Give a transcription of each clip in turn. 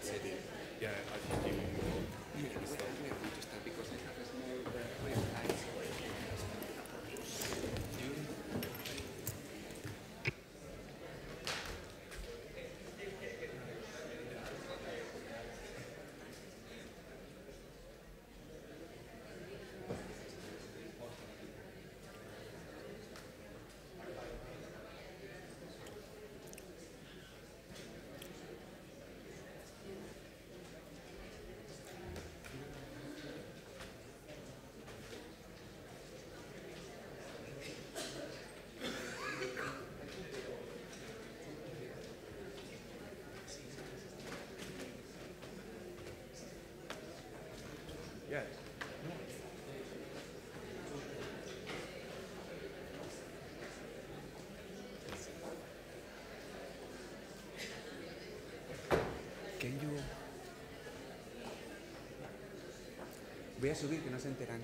that's it. Yeah, I think. Voy a subir que no se enteran.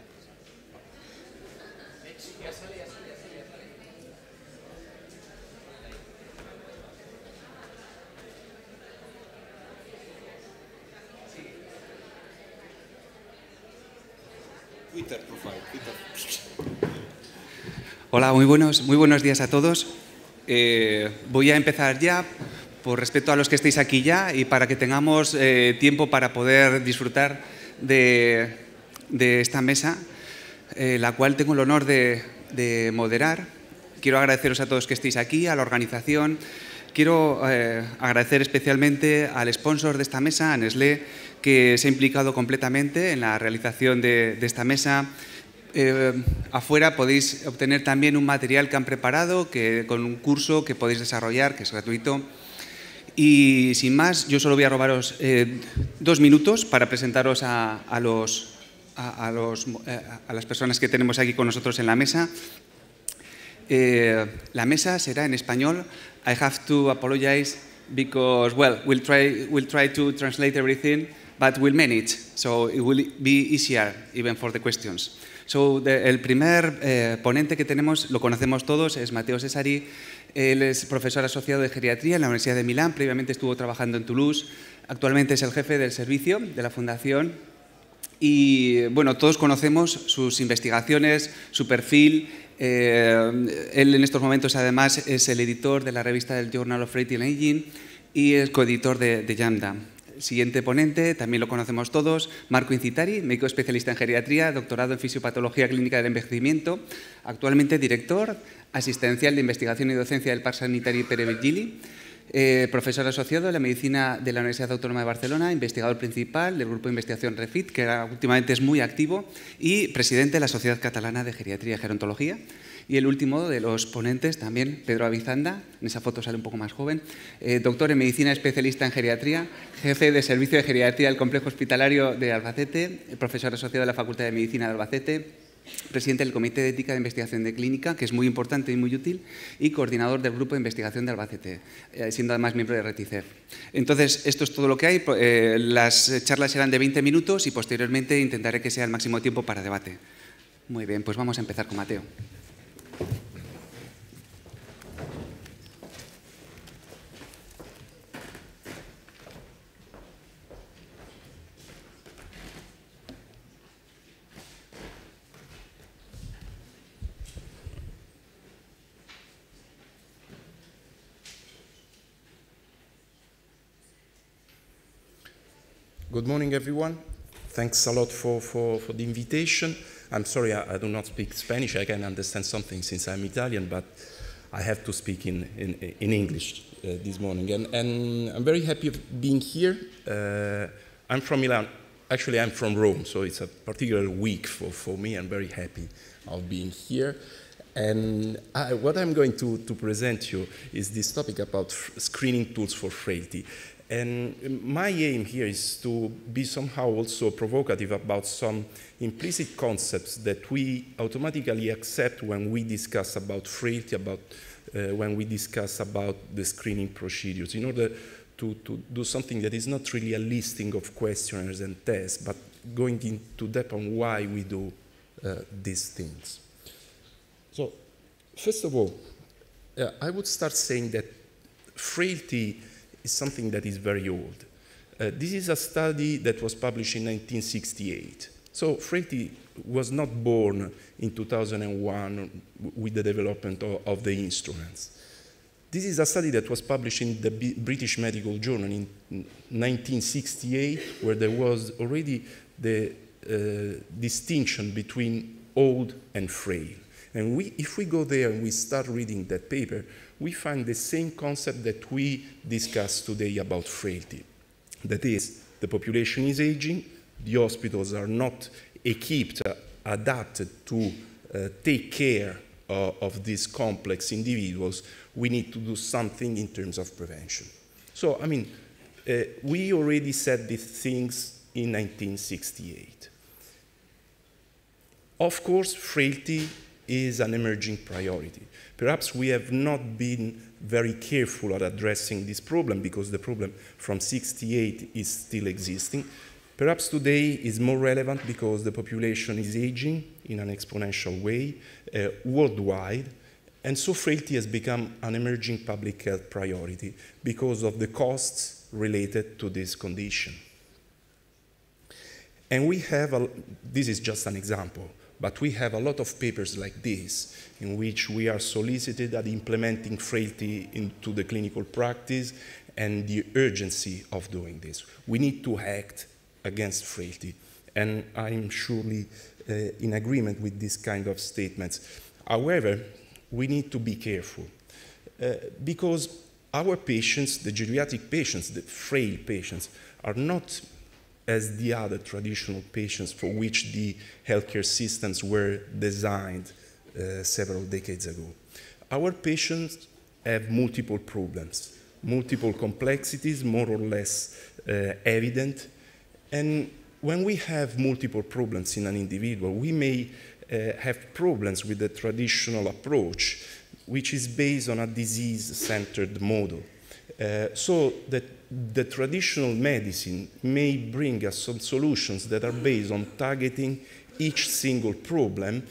profile. Hola, muy buenos, muy buenos días a todos. Eh, voy a empezar ya por respeto a los que estáis aquí ya y para que tengamos eh, tiempo para poder disfrutar de, esta mesa, eh, la cual tengo el honor de, de moderar. Quiero agradeceros a todos que estéis aquí, a la organización, Quiero eh, agradecer especialmente al sponsor de esta mesa, a Nestlé, que se ha implicado completamente en la realización de, esta mesa. Eh, afuera podéis obtener también un material que han preparado que, con un curso que podéis desarrollar, que es gratuito. Y sin más, yo solo voy a robaros eh, dos minutos para presentaros a, los, a, las personas que tenemos aquí con nosotros en la mesa. Eh, la mesa será en español. I have to apologize because, well, we'll try, we'll try to translate everything, but we'll manage, so it will be easier even for the questions. So, el primer eh, ponente que tenemos, lo conocemos todos, es Mateo Cesari. Él es profesor asociado de geriatría en la Universidad de Milán, previamente estuvo trabajando en Toulouse, actualmente es el jefe del servicio de la Fundación. Y bueno, todos conocemos sus investigaciones, su perfil eh, él en estos momentos además es el editor de la revista del Journal of and Engine y es coeditor de, de Yamda. Siguiente ponente, también lo conocemos todos, Marco Incitari, médico especialista en geriatría, doctorado en fisiopatología clínica del envejecimiento, actualmente director asistencial de investigación y docencia del Par Sanitari Perevigili eh, profesor asociado de la Medicina de la Universidad Autónoma de Barcelona, investigador principal del Grupo de Investigación REFIT, que últimamente es muy activo, y presidente de la Sociedad Catalana de Geriatría y Gerontología. Y el último de los ponentes también, Pedro Avizanda, en esa foto sale un poco más joven, eh, doctor en medicina especialista en geriatría, jefe de servicio de geriatría del Complejo Hospitalario de Albacete, profesor asociado de la Facultad de Medicina de Albacete, presidente del Comité de Ética de Investigación de Clínica, que es muy importante y muy útil, y coordinador del Grupo de Investigación de Albacete, eh, siendo además miembro de RETICER. Entonces, esto es todo lo que hay. Pues, eh, las charlas serán de 20 minutos y posteriormente intentaré que sea el máximo tiempo para debate. Muy bien, pues vamos a empezar con Mateo. Good morning, everyone. Thanks a lot for, for, for the invitation. I'm sorry I, I, do not speak Spanish. I can understand something since I'm Italian, but I have to speak in, in, in English uh, this morning. And, and I'm very happy of being here. Uh, I'm from Milan. Actually, I'm from Rome, so it's a particular week for, for me. I'm very happy of being here. And I, what I'm going to, to present you is this topic about screening tools for frailty. And my aim here is to be somehow also provocative about some implicit concepts that we automatically accept when we discuss about frailty, about uh, when we discuss about the screening procedures, in order to, to do something that is not really a listing of questionnaires and tests, but going into depth on why we do uh, these things. So, first of all, uh, I would start saying that frailty is something that is very old. Uh, this is a study that was published in 1968. So Freiti was not born in 2001 with the development of, of the instruments. This is a study that was published in the B British Medical Journal in 1968, where there was already the uh, distinction between old and frail. And we, if we go there and we start reading that paper, we find the same concept that we discussed today about frailty. That is, the population is aging, the hospitals are not equipped, uh, adapted to uh, take care uh, of these complex individuals, we need to do something in terms of prevention. So, I mean, uh, we already said these things in 1968. Of course, frailty is an emerging priority. Perhaps we have not been very careful at addressing this problem because the problem from 68 is still existing. Perhaps today is more relevant because the population is aging in an exponential way uh, worldwide, and so frailty has become an emerging public health priority because of the costs related to this condition. And we have, a, this is just an example, but we have a lot of papers like this in which we are solicited at implementing frailty into the clinical practice and the urgency of doing this. We need to act against frailty. And I'm surely uh, in agreement with this kind of statements. However, we need to be careful uh, because our patients, the geriatric patients, the frail patients, are not as the other traditional patients for which the healthcare systems were designed uh, several decades ago. Our patients have multiple problems, multiple complexities, more or less uh, evident. And when we have multiple problems in an individual, we may uh, have problems with the traditional approach, which is based on a disease-centered model. Uh, so that the traditional medicine may bring us some solutions that are based on targeting each single problem,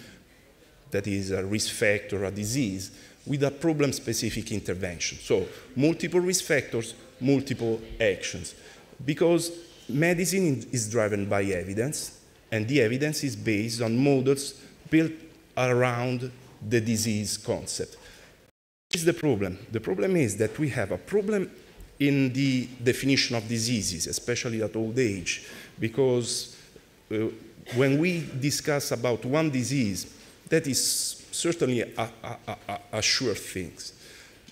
that is a risk factor, a disease, with a problem-specific intervention. So multiple risk factors, multiple actions. Because medicine is driven by evidence, and the evidence is based on models built around the disease concept is the problem? The problem is that we have a problem in the definition of diseases, especially at old age, because uh, when we discuss about one disease, that is certainly a, a, a, a sure thing.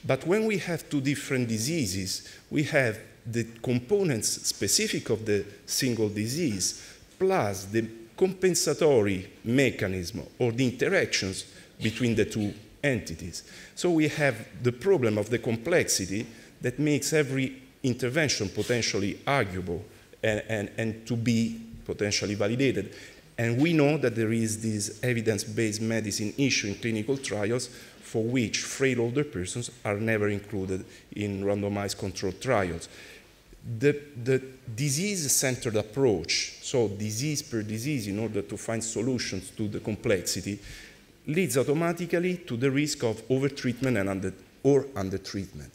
But when we have two different diseases, we have the components specific of the single disease plus the compensatory mechanism or the interactions between the two entities. So we have the problem of the complexity that makes every intervention potentially arguable and, and, and to be potentially validated. And we know that there is this evidence-based medicine issue in clinical trials for which frail older persons are never included in randomized controlled trials. The, the disease-centered approach, so disease per disease in order to find solutions to the complexity, leads automatically to the risk of overtreatment and under, or undertreatment.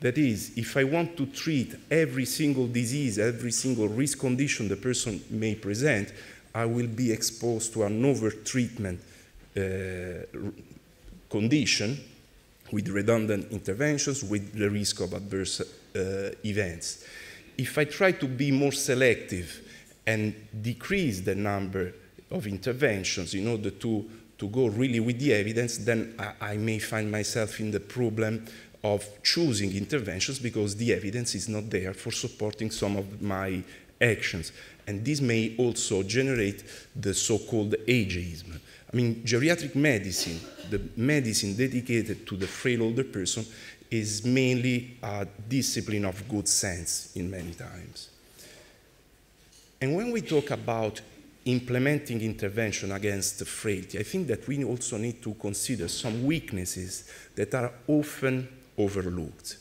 That is, if I want to treat every single disease, every single risk condition the person may present, I will be exposed to an overtreatment uh, condition with redundant interventions, with the risk of adverse uh, events. If I try to be more selective and decrease the number of interventions in order to to go really with the evidence, then I, I may find myself in the problem of choosing interventions because the evidence is not there for supporting some of my actions. And this may also generate the so-called ageism. I mean, geriatric medicine, the medicine dedicated to the frail older person, is mainly a discipline of good sense in many times. And when we talk about implementing intervention against frailty, I think that we also need to consider some weaknesses that are often overlooked.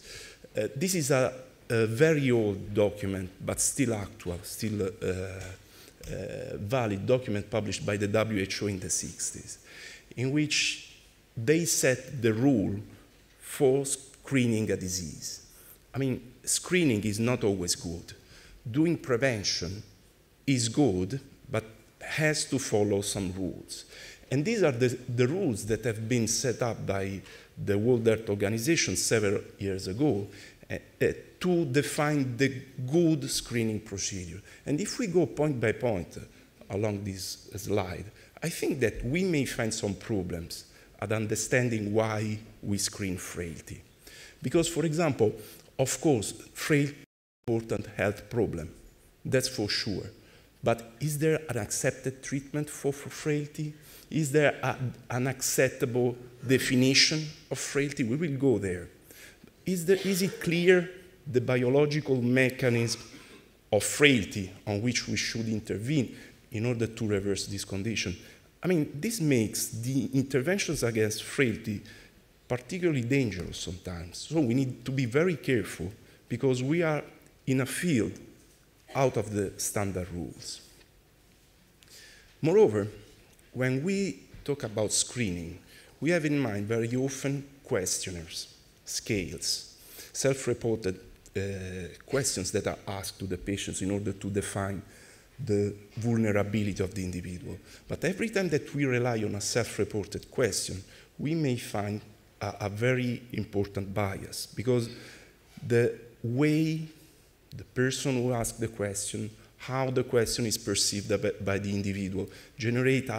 Uh, this is a, a, very old document, but still actual, still uh, uh, valid document published by the WHO in the 60s, in which they set the rule for screening a disease. I mean, screening is not always good. Doing prevention is good but has to follow some rules. And these are the, the rules that have been set up by the World Earth Organization several years ago uh, uh, to define the good screening procedure. And if we go point by point eh, along this slide, I think that we may find some problems at understanding why we screen frailty. Because, for example, of course, frailty is an important health problem. That's for sure. But is there an accepted treatment for, for frailty? Is there a, an acceptable definition of frailty? We will go there. Is, there, is it clear the biological mechanism of frailty on which we should intervene in order to reverse this condition? I mean, this makes the interventions against frailty particularly dangerous sometimes. So we need to be very careful because we are in a field out of the standard rules. Moreover, when we talk about screening, we have in mind very often questionnaires, scales, self-reported uh, questions that are asked to the patients in order to define the vulnerability of the individual. But every time that we rely on a self-reported question, we may find a, a very important bias because the way the person who asked the question how the question is perceived by the individual, generate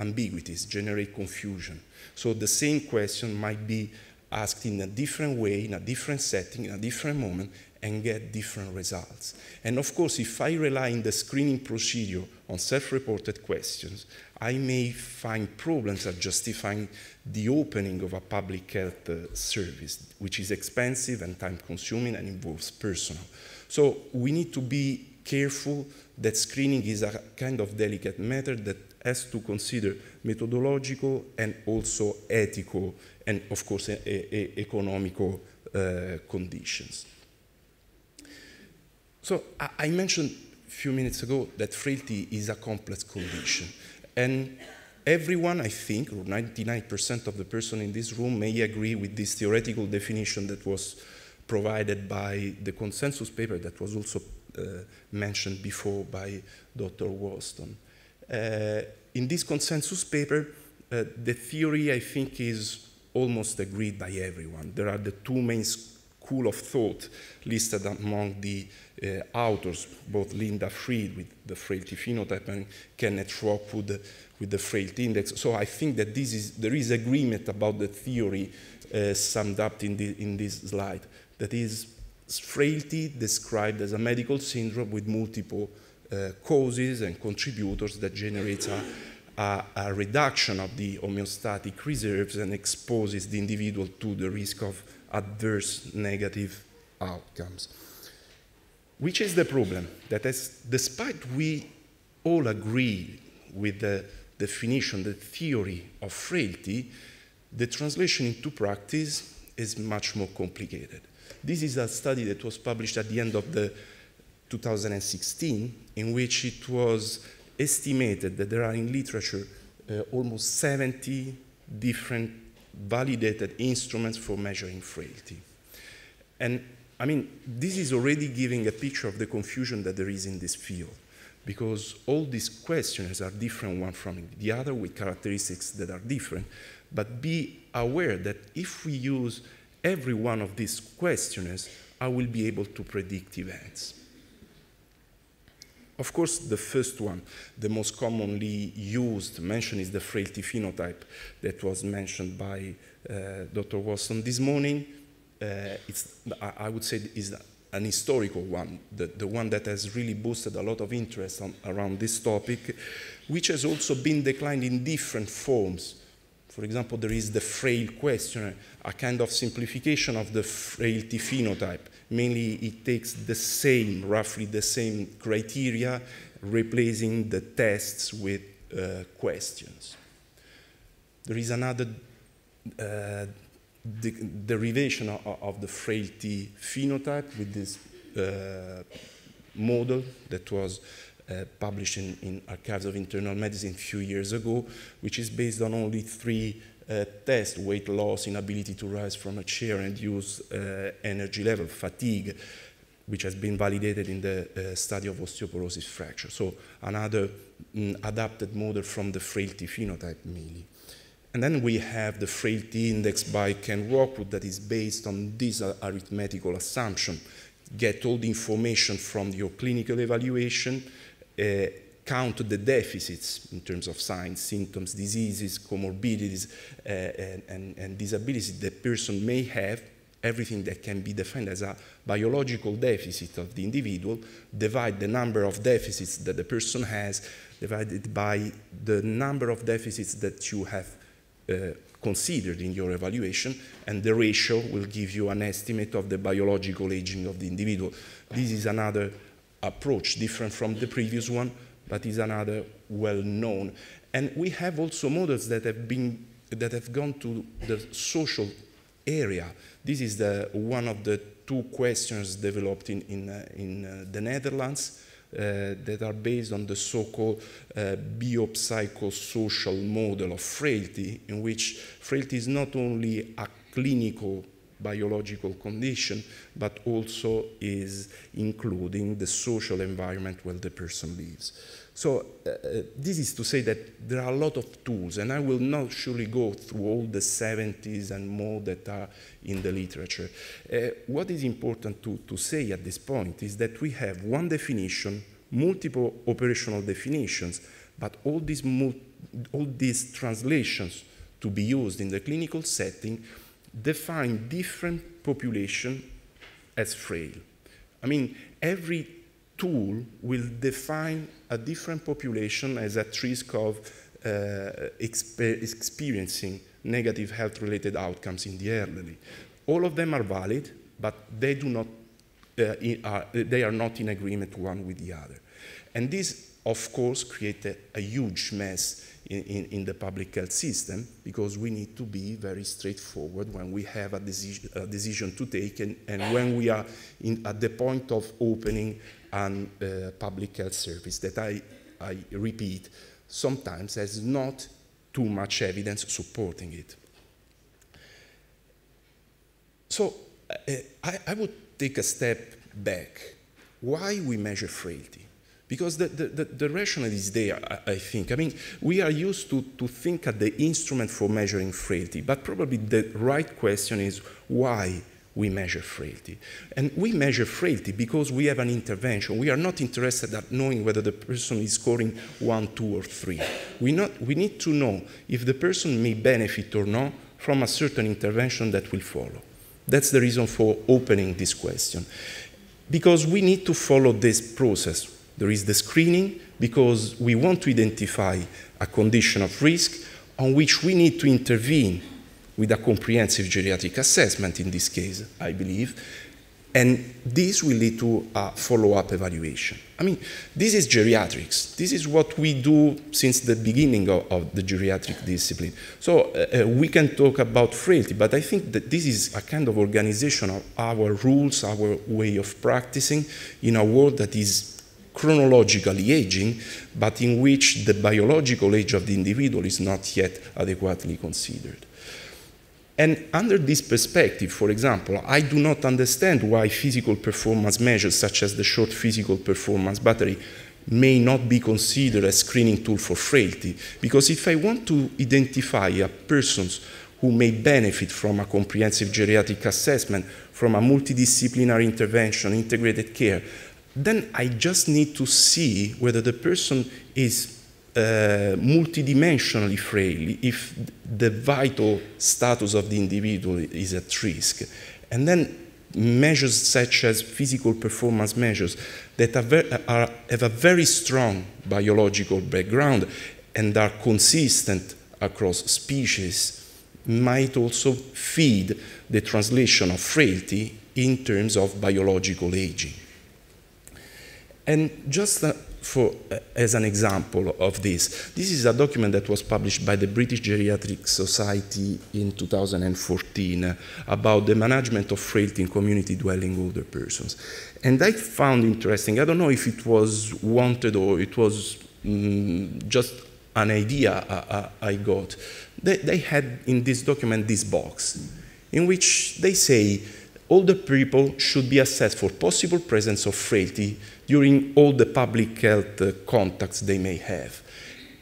ambiguities, generate confusion. So the same question might be asked in a different way, in a different setting, in a different moment, and get different results. And of course, if I rely in the screening procedure on self-reported questions, I may find problems at justifying the opening of a public health uh, service, which is expensive and time-consuming and involves personnel. So we need to be careful that screening is a kind of delicate matter that has to consider methodological and also ethical and of course economical uh, conditions. So I, I mentioned a few minutes ago that frailty is a complex condition and everyone, I think, or 99% of the person in this room may agree with this theoretical definition that was provided by the consensus paper that was also uh, mentioned before by Dr. Wollstone. Uh, in this consensus paper, uh, the theory, I think, is almost agreed by everyone. There are the two main school of thought listed among the uh, authors, both Linda Freed with the frailty phenotype and Kenneth Rockwood with, with the frailty index. So I think that this is, there is agreement about the theory uh, summed up in, the, in this slide. That is, frailty described as a medical syndrome with multiple uh, causes and contributors that generates a, a, a, reduction of the homeostatic reserves and exposes the individual to the risk of adverse negative outcomes. Which is the problem? That despite we all agree with the definition, the theory of frailty, the translation into practice is much more complicated. This is a study that was published at the end of the 2016, in which it was estimated that there are in literature uh, almost 70 different validated instruments for measuring frailty. And I mean, this is already giving a picture of the confusion that there is in this field because all these questionnaires are different one from the other with characteristics that are different. But be aware that if we use every one of these questioners, I will be able to predict events. Of course, the first one, the most commonly used mention is the frailty phenotype that was mentioned by uh, Dr. Watson this morning. Uh, it's, I would say is an historical one, the, the one that has really boosted a lot of interest on, around this topic, which has also been declined in different forms for example, there is the frail questionnaire, a kind of simplification of the frailty phenotype. Mainly it takes the same, roughly the same criteria, replacing the tests with uh, questions. There is another uh, de derivation of, of, the frailty phenotype with this uh, model that was uh, published in, in, Archives of Internal Medicine a few years ago, which is based on only three uh, tests, weight loss, inability to rise from a chair and use uh, energy level, fatigue, which has been validated in the uh, study of osteoporosis fracture. So another mm, adapted model from the frailty phenotype mainly. And then we have the frailty index by Ken Rockwood that is based on this arithmetical assumption. Get all the information from your clinical evaluation, uh, count the deficits in terms of signs, symptoms, diseases, comorbidities, uh, and, and, and disabilities the person may have everything that can be defined as a biological deficit of the individual, divide the number of deficits that the person has, divided by the number of deficits that you have uh, considered in your evaluation, and the ratio will give you an estimate of the biological aging of the individual. This is another approach, different from the previous one, but is another well-known. And we have also models that have, been, that have gone to the social area. This is the, one of the two questions developed in, in, uh, in uh, the Netherlands uh, that are based on the so-called uh, biopsychosocial model of frailty, in which frailty is not only a clinical biological condition, but also is including the social environment where the person lives. So uh, uh, this is to say that there are a lot of tools, and I will not surely go through all the 70s and more that are in the literature. Uh, what is important to, to say at this point is that we have one definition, multiple operational definitions, but all these, all these translations to be used in the clinical setting define different population as frail. I mean, every tool will define a different population as at risk of uh, experiencing negative health-related outcomes in the elderly. All of them are valid, but they do not uh, in, they are not in agreement one with the other. And this of course, create a, huge mess in, in, in, the public health system because we need to be very straightforward when we have a, deci a decision to take and, and when we are in, at the point of opening a uh, public health service that I, I repeat, sometimes has not too much evidence supporting it. So uh, I, I would take a step back. Why we measure frailty? Because the, the, the, the rationale is there, I, I, think. I mean, we are used to, to think at the instrument for measuring frailty, but probably the right question is why we measure frailty. And we measure frailty because we have an intervention. We are not interested at knowing whether the person is scoring one, two, or three. We, not, we need to know if the person may benefit or not from a certain intervention that will follow. That's the reason for opening this question. Because we need to follow this process there is the screening because we want to identify a condition of risk on which we need to intervene with a comprehensive geriatric assessment in this case, I believe. And this will lead to a follow-up evaluation. I mean, this is geriatrics. This is what we do since the beginning of, of the geriatric discipline. So uh, uh, we can talk about frailty, but I think that this is a kind of organization of our rules, our way of practicing in a world that is chronologically aging, but in which the biological age of the individual is not yet adequately considered. And under this perspective, for example, I do not understand why physical performance measures such as the short physical performance battery may not be considered a screening tool for frailty. Because if I want to identify a person who may benefit from a comprehensive geriatric assessment, from a multidisciplinary intervention, integrated care, then I just need to see whether the person is uh, multidimensionally frail, if the vital status of the individual is at risk. And then measures such as physical performance measures that are, are, have a very strong biological background and are consistent across species might also feed the translation of frailty in terms of biological aging. And just for, uh, as an example of this, this is a document that was published by the British Geriatric Society in 2014 about the management of frailty in community dwelling older persons. And I found interesting, I don't know if it was wanted or it was mm, just an idea I, uh, uh, I got. They, they, had in this document this box in which they say older people should be assessed for possible presence of frailty during all the public health uh, contacts they may have.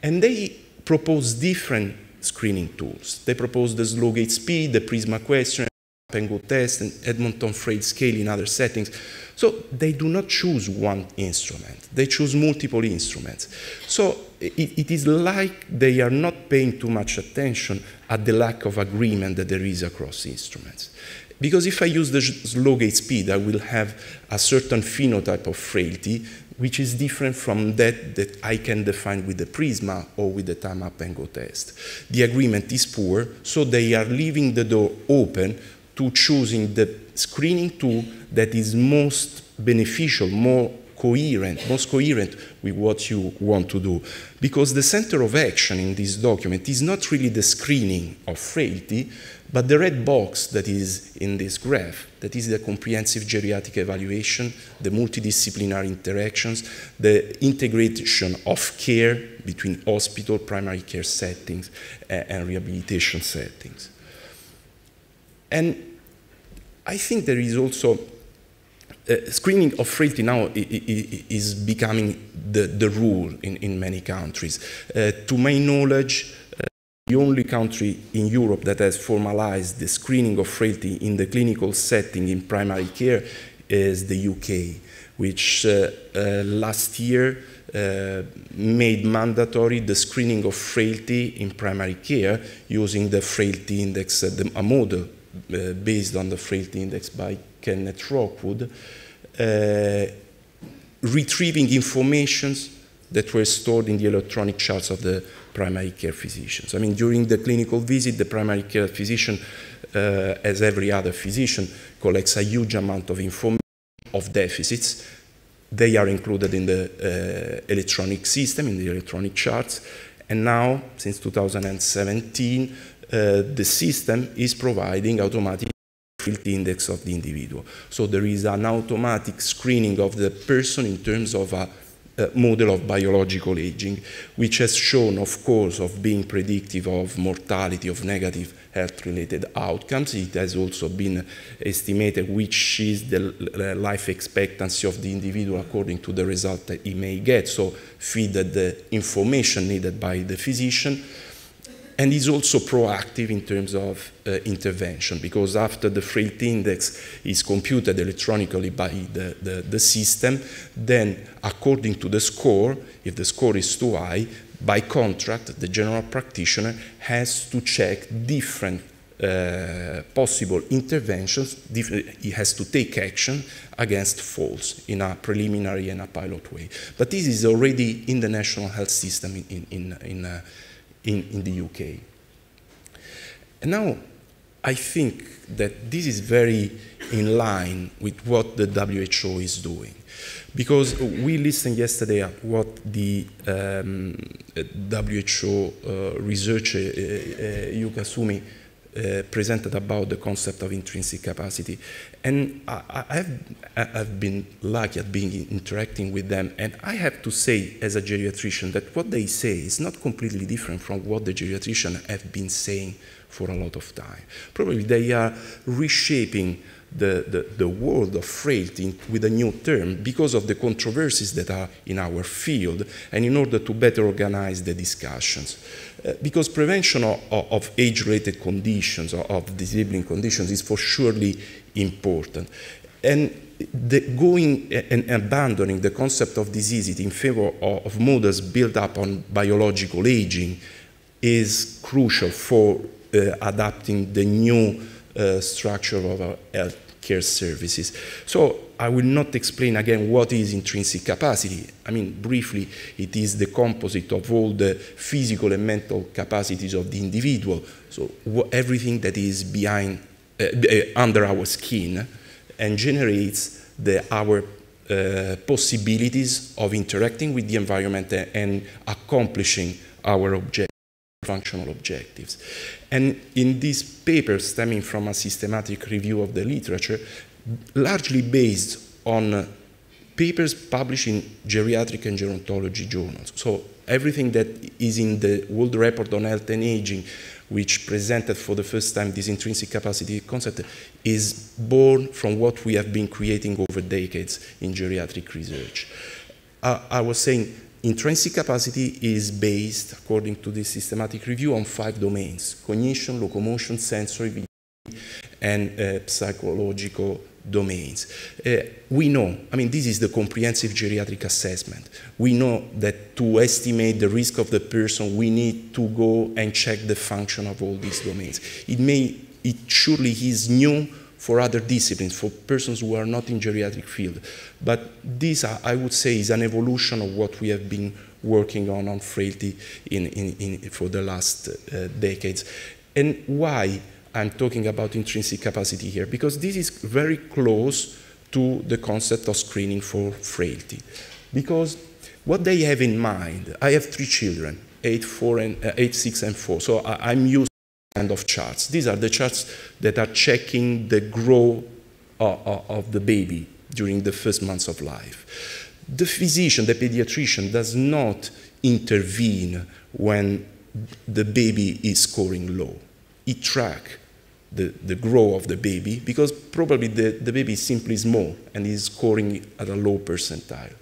And they propose different screening tools. They propose the slow gate speed, the Prisma question, Pengo test, and Edmonton Frame scale in other settings. So they do not choose one instrument. They choose multiple instruments. So it, it is like they are not paying too much attention at the lack of agreement that there is across instruments. Because if I use the slow gate speed, I will have a certain phenotype of frailty, which is different from that that I can define with the PRISMA or with the time up and go test. The agreement is poor, so they are leaving the door open to choosing the screening tool that is most beneficial, more coherent, most coherent with what you want to do. Because the center of action in this document is not really the screening of frailty, but the red box that is in this graph, that is the comprehensive geriatric evaluation, the multidisciplinary interactions, the integration of care between hospital, primary care settings, and rehabilitation settings. And I think there is also uh, screening of frailty now is becoming the, the rule in, in many countries. Uh, to my knowledge, the only country in Europe that has formalized the screening of frailty in the clinical setting in primary care is the UK, which uh, uh, last year uh, made mandatory the screening of frailty in primary care using the frailty index, uh, the, a model uh, based on the frailty index by Kenneth Rockwood, uh, retrieving information that were stored in the electronic charts of the primary care physicians. I mean, during the clinical visit, the primary care physician, uh, as every other physician, collects a huge amount of information of deficits. They are included in the uh, electronic system, in the electronic charts. And now, since 2017, uh, the system is providing automatic field index of the individual. So there is an automatic screening of the person in terms of a uh, model of biological aging, which has shown, of course, of being predictive of mortality, of negative health-related outcomes. It has also been estimated which is the life expectancy of the individual according to the result that he may get, so feed the information needed by the physician and is also proactive in terms of uh, intervention because after the freight index is computed electronically by the, the, the, system, then according to the score, if the score is too high, by contract, the general practitioner has to check different uh, possible interventions, diff he has to take action against faults in a preliminary and a pilot way. But this is already in the national health system in, in, in uh, in, in the UK. And now, I think that this is very in line with what the WHO is doing. Because we listened yesterday at what the um, uh, WHO uh, researcher, uh, uh, Yuka Sumi, uh, presented about the concept of intrinsic capacity. And I, have I've been lucky at being interacting with them. And I have to say, as a geriatrician, that what they say is not completely different from what the geriatrician have been saying for a lot of time. Probably they are reshaping the, the, the world of frailty with a new term because of the controversies that are in our field and in order to better organize the discussions. Uh, because prevention of, of age-related conditions or of disabling conditions is for surely important. And the going and abandoning the concept of disease in favor of models built up on biological aging is crucial for uh, adapting the new uh, structure of our health care services. So I will not explain again what is intrinsic capacity. I mean, briefly, it is the composite of all the physical and mental capacities of the individual. So everything that is behind, uh, uh, under our skin and generates the, our uh, possibilities of interacting with the environment and accomplishing our objectives functional objectives. And in this paper, stemming from a systematic review of the literature, largely based on uh, papers published in geriatric and gerontology journals. So everything that is in the World Report on Health and Aging, which presented for the first time this intrinsic capacity concept, is born from what we have been creating over decades in geriatric research. Uh, I was saying Intrinsic capacity is based, according to this systematic review, on five domains, cognition, locomotion, sensory, and uh, psychological domains. Uh, we know, I mean, this is the comprehensive geriatric assessment. We know that to estimate the risk of the person, we need to go and check the function of all these domains. It may, it surely is new for other disciplines, for persons who are not in geriatric field. But this, I would say, is an evolution of what we have been working on on frailty in, in, in for the last uh, decades. And why I'm talking about intrinsic capacity here? Because this is very close to the concept of screening for frailty. Because what they have in mind, I have three children, eight, four, and uh, eight, six, and four. So I, I'm used kind of charts. These are the charts that are checking the growth uh, uh, of the baby during the first months of life. The physician, the pediatrician, does not intervene when the baby is scoring low. He tracks the, the growth of the baby because probably the, the baby is simply small and is scoring at a low percentile.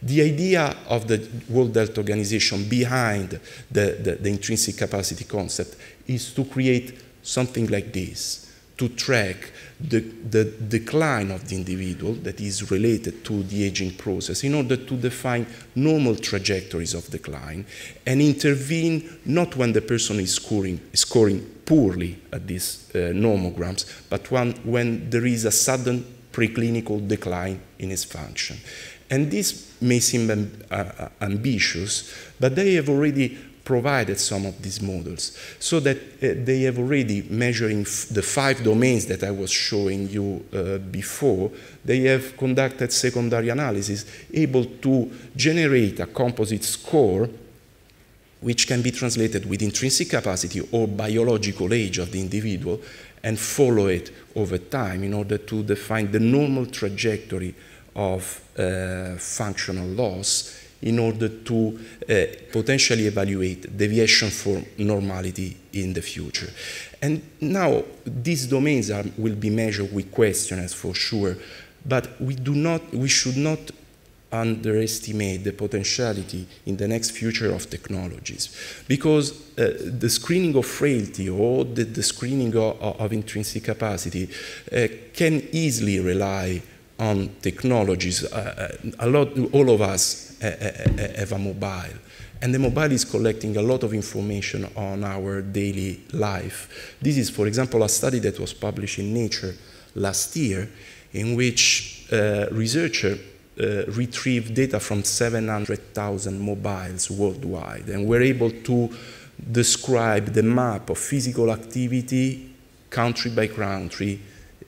The idea of the World Health Organization behind the, the, the intrinsic capacity concept is to create something like this, to track the, the decline of the individual that is related to the aging process in order to define normal trajectories of decline and intervene not when the person is scoring, scoring poorly at these uh, but when, when there is a sudden preclinical decline in his function. And this may seem uh, uh, ambitious, but they have already provided some of these models so that uh, they have already measuring the five domains that I was showing you uh, before. They have conducted secondary analysis, able to generate a composite score which can be translated with intrinsic capacity or biological age of the individual and follow it over time in order to define the normal trajectory of uh, functional loss in order to uh, potentially evaluate deviation from normality in the future. And now these domains are, will be measured with questionnaires for sure, but we, do not, we should not underestimate the potentiality in the next future of technologies because uh, the screening of frailty or the, the screening of, of, intrinsic capacity uh, can easily rely on technologies. a lot, all of us have a mobile. And the mobile is collecting a lot of information on our daily life. This is, for example, a study that was published in Nature last year, in which uh, researchers uh, retrieved data from 700,000 mobiles worldwide and were able to describe the map of physical activity country by country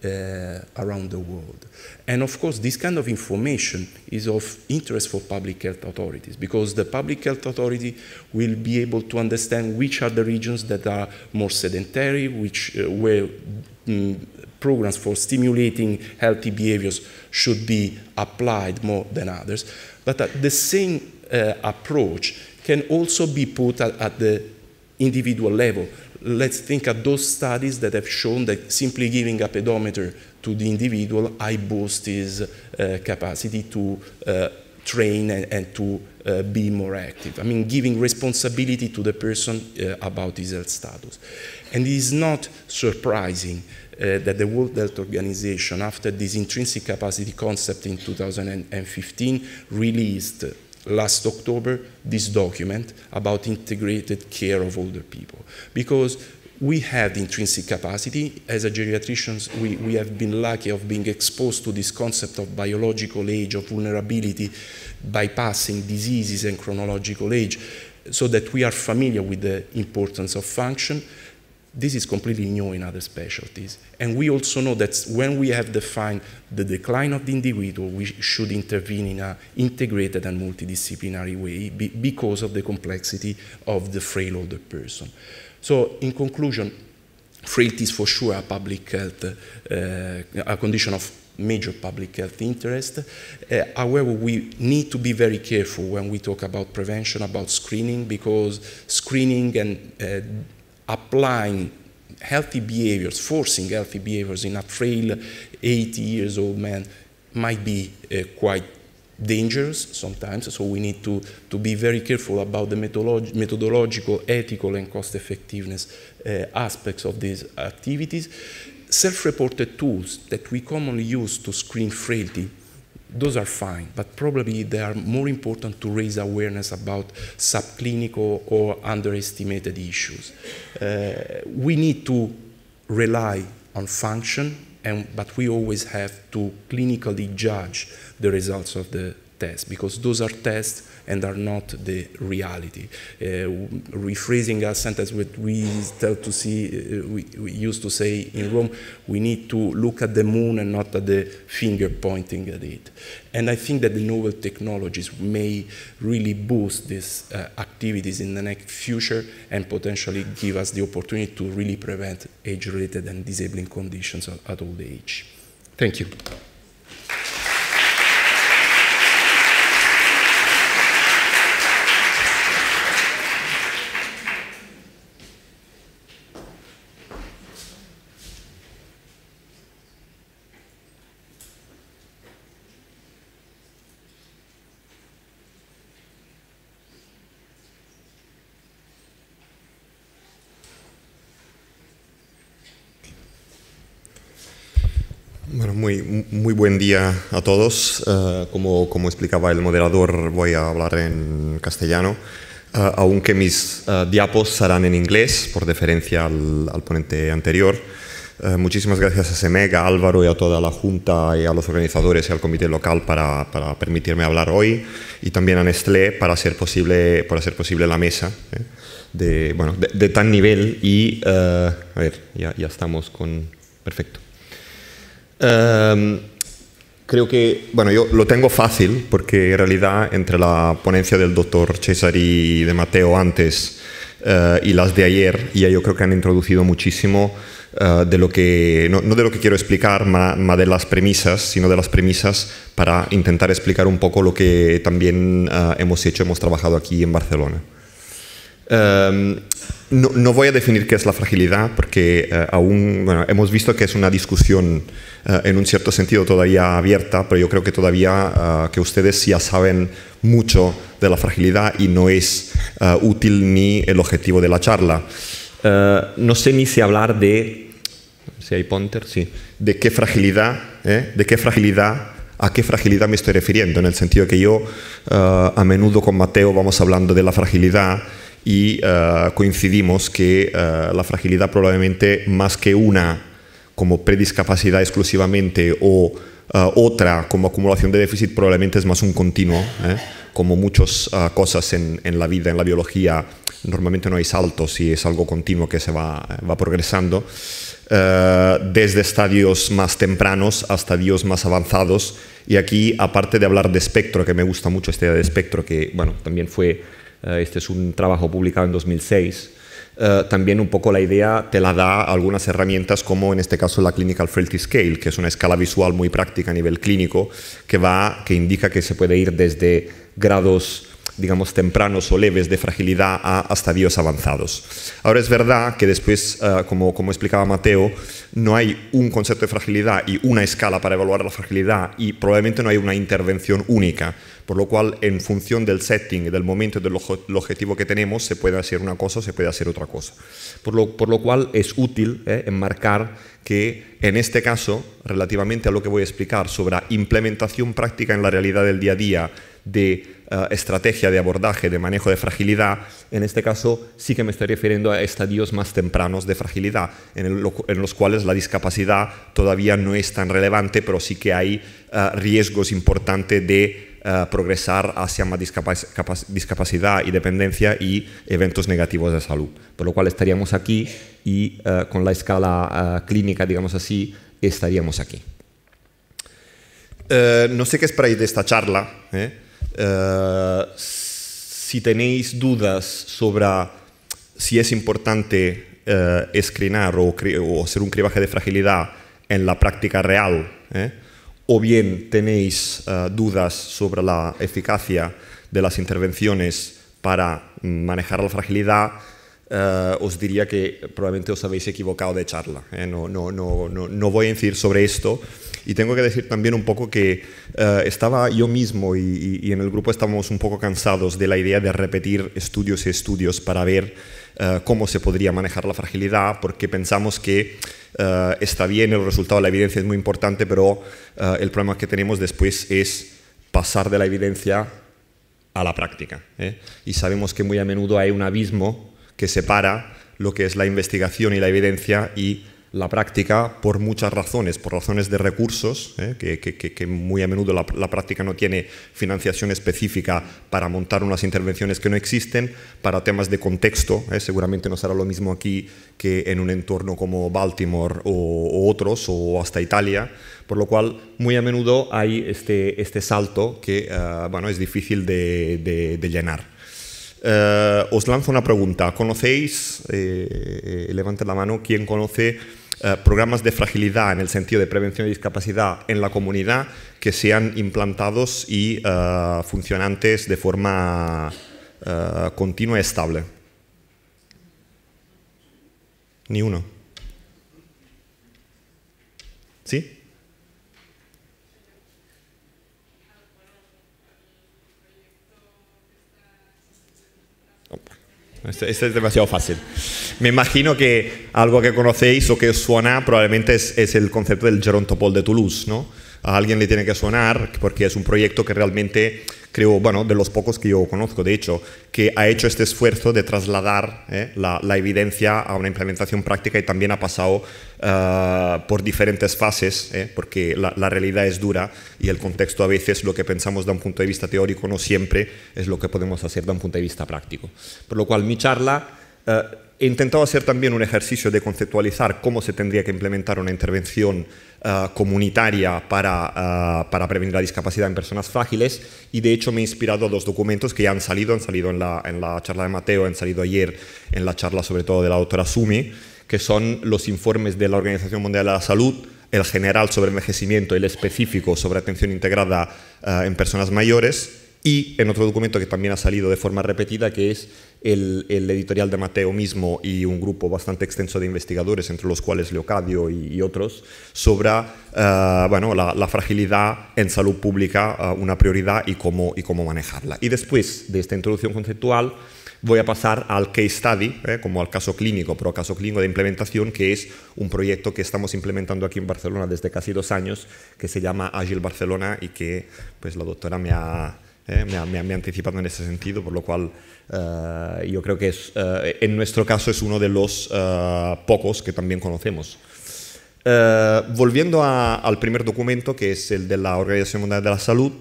uh, around the world. And of course, this kind of information is of interest for public health authorities because the public health authority will be able to understand which are the regions that are more sedentary, which uh, where um, programs for stimulating healthy behaviors should be applied more than others. But uh, the same uh, approach can also be put at, at the individual level let's think at those studies that have shown that simply giving a pedometer to the individual, I boost his uh, capacity to uh, train and, and to uh, be more active. I mean, giving responsibility to the person uh, about his health status. And it is not surprising uh, that the World Health Organization, after this intrinsic capacity concept in 2015, released last October this document about integrated care of older people because we have the intrinsic capacity. As a geriatricians, we, we have been lucky of being exposed to this concept of biological age, of vulnerability, bypassing diseases and chronological age, so that we are familiar with the importance of function. This is completely new in other specialties. And we also know that when we have defined the decline of the individual, we should intervene in an integrated and multidisciplinary way because of the complexity of the frail older person. So, in conclusion, frailty is for sure a public health, uh, a condition of major public health interest. Uh, however, we need to be very careful when we talk about prevention, about screening, because screening and uh, applying healthy behaviors, forcing healthy behaviors in a frail 80 years old man might be uh, quite dangerous sometimes, so we need to, to be very careful about the methodolog methodological, ethical, and cost effectiveness uh, aspects of these activities. Self reported tools that we commonly use to screen frailty those are fine, but probably they are more important to raise awareness about subclinical or underestimated issues. Uh, we need to rely on function, and, but we always have to clinically judge the results of the test because those are tests and are not the reality. Uh, rephrasing a sentence that we to see, uh, we, we used to say in Rome, we need to look at the moon and not at the finger pointing at it. And I think that the novel technologies may really boost these uh, activities in the next future and potentially give us the opportunity to really prevent age-related and disabling conditions at, at old age. Thank you. Muy, buen día a todos. Eh, como, como, explicaba el moderador, voy a hablar en castellano, eh, aunque mis eh, diapos serán en inglés, por deferencia al, ponente anterior. muchísimas gracias a Semega, a Álvaro y a toda la Junta y a los organizadores y al comité local para, permitirme hablar hoy y también a Nestlé para hacer posible, posible la mesa. De, bueno, de, tan nivel y... a ver, ya estamos con... Perfecto. Em, creo que, bueno, yo lo tengo fácil porque en realidad entre la ponencia del doctor Cesari y de Mateo antes eh, y las de ayer, ya yo creo que han introducido muchísimo eh, de lo que, no, de lo que quiero explicar, más de las premisas, sino de las premisas para intentar explicar un poco lo que también eh, hemos hecho, hemos trabajado aquí en Barcelona. Em, no, voy a definir qué es la fragilidad porque eh, aún hemos visto que es una discusión eh, en un cierto sentido todavía abierta, pero yo creo que todavía eh, que ustedes ya saben mucho de la fragilidad y no es útil ni el objetivo de la charla. no sé ni si hablar de si hay sí, de qué fragilidad, de qué fragilidad ¿A qué fragilidad me estoy refiriendo? En el sentido que yo a menudo con Mateo vamos hablando de la fragilidad y eh, coincidimos que eh, la fragilidad probablemente más que una como prediscapacidad exclusivamente o eh, otra como acumulación de déficit probablemente es más un continuo. Como muchas cosas en, en la vida, en la biología, normalmente no hay saltos y es algo continuo que se va, va progresando. desde estadios más tempranos hasta estadios más avanzados. Y aquí, aparte de hablar de espectro, que me gusta mucho esta idea de espectro, que bueno, también fue eh, este es un trabajo publicado en 2006, eh, también un poco la idea te la da algunas herramientas como en este caso la Clinical Frailty Scale, que es una escala visual muy práctica a nivel clínico que indica que se puede ir desde grados digamos, tempranos o leves de fragilidad a, estadios avanzados. Ahora es verdad que después, eh, como, como, explicaba Mateo, no hay un concepto de fragilidad y una escala para evaluar la fragilidad y probablemente no hay una intervención única, por lo cual en función del setting, del momento y del objetivo que tenemos, se puede hacer una cosa o se puede hacer otra cosa. Por lo, por lo cual es útil eh, enmarcar que en este caso, relativamente a lo que voy a explicar sobre la implementación práctica en la realidad del día a día de eh, estrategia de abordaje, de manejo de fragilidad, en este caso sí que me estoy refiriendo a estadios más tempranos de fragilidad, en, los cuales la discapacidad todavía no es tan relevante, pero sí que hay eh, riesgos importantes de eh, progresar hacia más discapacidad y dependencia y eventos negativos de salud. Por lo cual estaríamos aquí y con la escala clínica, digamos así, estaríamos aquí. no sé qué es para ir de esta charla. Eh, si tenéis dudas sobre si es importante eh, escrinar o, hacer un cribaje de fragilidad en la práctica real, eh, o bien tenéis dudas sobre la eficacia de las intervenciones para manejar la fragilidad, eh, os diría que probablemente os habéis equivocado de charla. Eh. No, no, no, no, voy a incidir sobre esto. Y tengo que decir también un poco que eh, estaba yo mismo y, en el grupo estábamos un poco cansados de la idea de repetir estudios y estudios para ver cómo se podría manejar la fragilidad, porque pensamos que está bien el resultado, la evidencia es muy importante, pero el problema que tenemos después es pasar de la evidencia a la práctica. Y sabemos que muy a menudo hay un abismo que separa lo que es la investigación y la evidencia y la práctica por muchas razones, por razones de recursos, ¿eh? que, muy a menudo la, práctica no tiene financiación específica para montar unas intervenciones que no existen, para temas de contexto, ¿eh? seguramente no será lo mismo aquí que en un entorno como Baltimore o, otros, o hasta Italia, por lo cual muy a menudo hay este, este salto que eh, bueno, es difícil de llenar. Eh, os lanzo una pregunta. ¿Conocéis, eh, eh levante la mano, quién conoce eh, programas de fragilidad en el sentido de prevención de discapacidad en la comunidad que sean implantados y funcionantes de forma continua y estable? Ni uno. ¿Sí? Este, este, es demasiado fácil. Me imagino que algo que conocéis o que os suena probablemente es, es el concepto del gerontopol de Toulouse, ¿no? a alguien le tiene que sonar, porque es un proyecto que realmente creo, bueno, de los pocos que yo conozco, de hecho, que ha hecho este esfuerzo de trasladar eh, la, evidencia a una implementación práctica y también ha pasado eh, por diferentes fases, eh, porque la, realidad es dura y el contexto a veces lo que pensamos de un punto de vista teórico no siempre es lo que podemos hacer de un punto de vista práctico. Por lo cual mi charla eh, he intentado hacer también un ejercicio de conceptualizar cómo se tendría que implementar una intervención eh, comunitaria eh, para, prevenir la discapacidad en personas frágiles y de hecho me he inspirado a dos documentos que ya han salido, han salido en la, charla de Mateo, han salido ayer en la charla sobre todo de la doctora Sumi, que son los informes de la Organización Mundial de la Salud, el general sobre envejecimiento el específico sobre atención integrada en personas mayores y en otro documento que también ha salido de forma repetida, que es el, editorial de Mateo mismo y un grupo bastante extenso de investigadores, entre los cuales Leocadio y, otros, sobre eh, bueno, la, fragilidad en salud pública, eh, una prioridad y cómo, y cómo manejarla. Y después de esta introducción conceptual, voy a pasar al case study, eh, como al caso clínico, pero caso clínico de implementación, que es un proyecto que estamos implementando aquí en Barcelona desde casi dos años, que se llama Agile Barcelona y que pues, la doctora me ha, eh, me, ha, anticipado en ese sentido, por lo cual eh, yo creo que es, eh, en nuestro caso es uno de los pocos que también conocemos. volviendo al primer documento, que es el de la Organización Mundial de la Salud,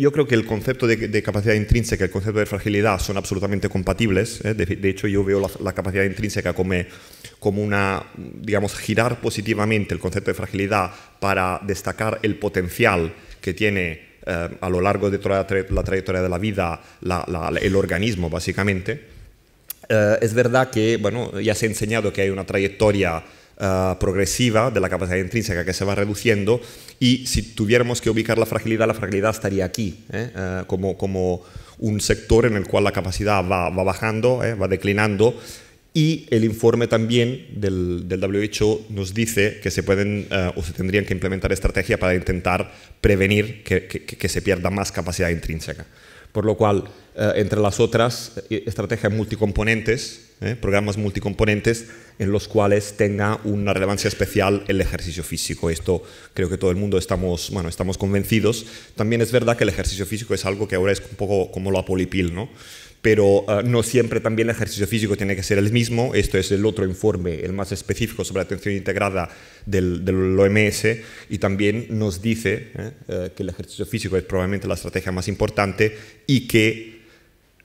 yo creo que el concepto de, capacidad intrínseca y el concepto de fragilidad son absolutamente compatibles. De, hecho, yo veo la, la capacidad intrínseca como, como, una, digamos, girar positivamente el concepto de fragilidad para destacar el potencial que tiene eh, a lo largo de toda la, trayectoria de la vida el organismo, básicamente. Eh, es verdad que, bueno, ya se ha enseñado que hay una trayectoria eh, progresiva de la capacidad intrínseca que se va reduciendo y si tuviéramos que ubicar la fragilidad, la fragilidad estaría aquí, como, como un sector en el cual la capacidad va, bajando, va declinando y el informe también del, WHO nos dice que se pueden eh, o se tendrían que implementar estrategias para intentar prevenir que, se pierda más capacidad intrínseca. Por lo cual, eh, entre las otras, eh, estrategias multicomponentes, programas multicomponentes en los cuales tenga una relevancia especial el ejercicio físico. Esto creo que todo el mundo estamos, bueno, estamos convencidos. También es verdad que el ejercicio físico es algo que ahora es un poco como la polipil, ¿no? pero ah, no siempre también el ejercicio físico tiene que ser el mismo. Esto es el otro informe, el más específico sobre la atención integrada del, OMS, y también nos dice eh, eh, que el ejercicio físico es probablemente la estrategia más importante y que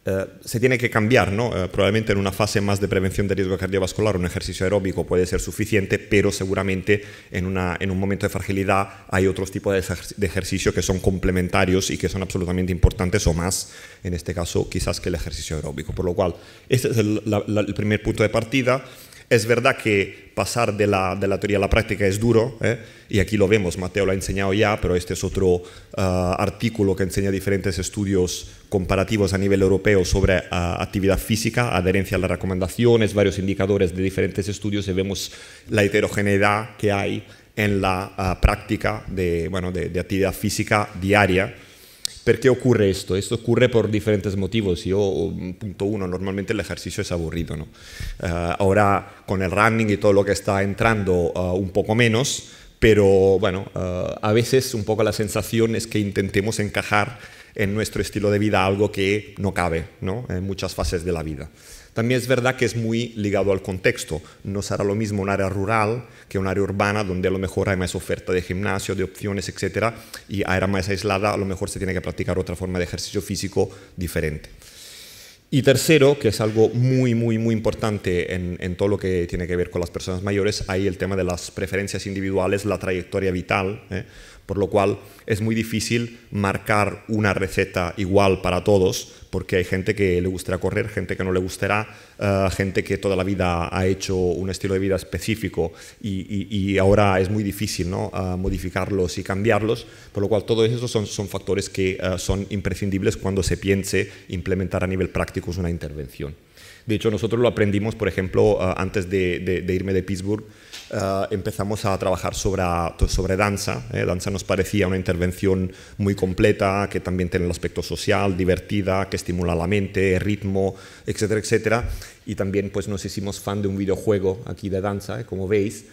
eh, se tiene que cambiar, eh, probablemente en una fase más de prevención de riesgo cardiovascular un ejercicio aeróbico puede ser suficiente, pero seguramente en, un momento de fragilidad hay otros tipos de ejercicio que son complementarios y que son absolutamente importantes o más, en este caso quizás que el ejercicio aeróbico. Por lo cual, este es el primer punto de partida. Es verdad que pasar de la, teoría a la práctica es duro, ¿eh? y aquí lo vemos, Mateo lo ha enseñado ya, pero este es otro ah, artículo que enseña diferentes estudios comparativos a nivel europeo sobre ah, actividad física, adherencia a las recomendaciones, varios indicadores de diferentes estudios, y vemos la heterogeneidad que hay en la ah, práctica de actividad física diaria ¿Por qué ocurre esto? Esto ocurre por diferentes motivos. Yo, punto uno, normalmente el ejercicio es aburrido. ¿no? Ah, ahora con el running y todo lo que está entrando ah, un poco menos, pero bueno, ah, a veces un poco la sensación es que intentemos encajar en nuestro estilo de vida algo que no cabe ¿no? en muchas fases de la vida. También es verdad que es muy ligado al contexto. No será lo mismo un área rural que un área urbana donde a lo mejor hay más oferta de gimnasio, de opciones, etc. Y a era más aislada a lo mejor se tiene que practicar otra forma de ejercicio físico diferente. Y tercero, que es algo muy, muy, muy importante en, todo lo que tiene que ver con las personas mayores, hay el tema de las preferencias individuales, la trayectoria vital. ¿eh? Por lo cual es muy difícil marcar una receta igual para todos, porque hay gente que le gustará correr, gente que no le gustará, eh, gente que toda la vida ha hecho un estilo de vida específico y, ahora es muy difícil ¿no? Eh, modificarlos y cambiarlos, por lo cual todos esos son, factores que eh, son imprescindibles cuando se piense implementar a nivel práctico una intervención. De hecho, nosotros lo aprendimos, por ejemplo, antes de irme de Pittsburgh, eh, empezamos a trabajar sobre, sobre danza. ¿eh? Danza nos parecía una intervención muy completa, que también tiene el aspecto social, divertida, que estimula la mente, ritmo, etcétera, etcétera. Y también pues, nos hicimos fan de un videojuego aquí de danza, ¿eh? como veis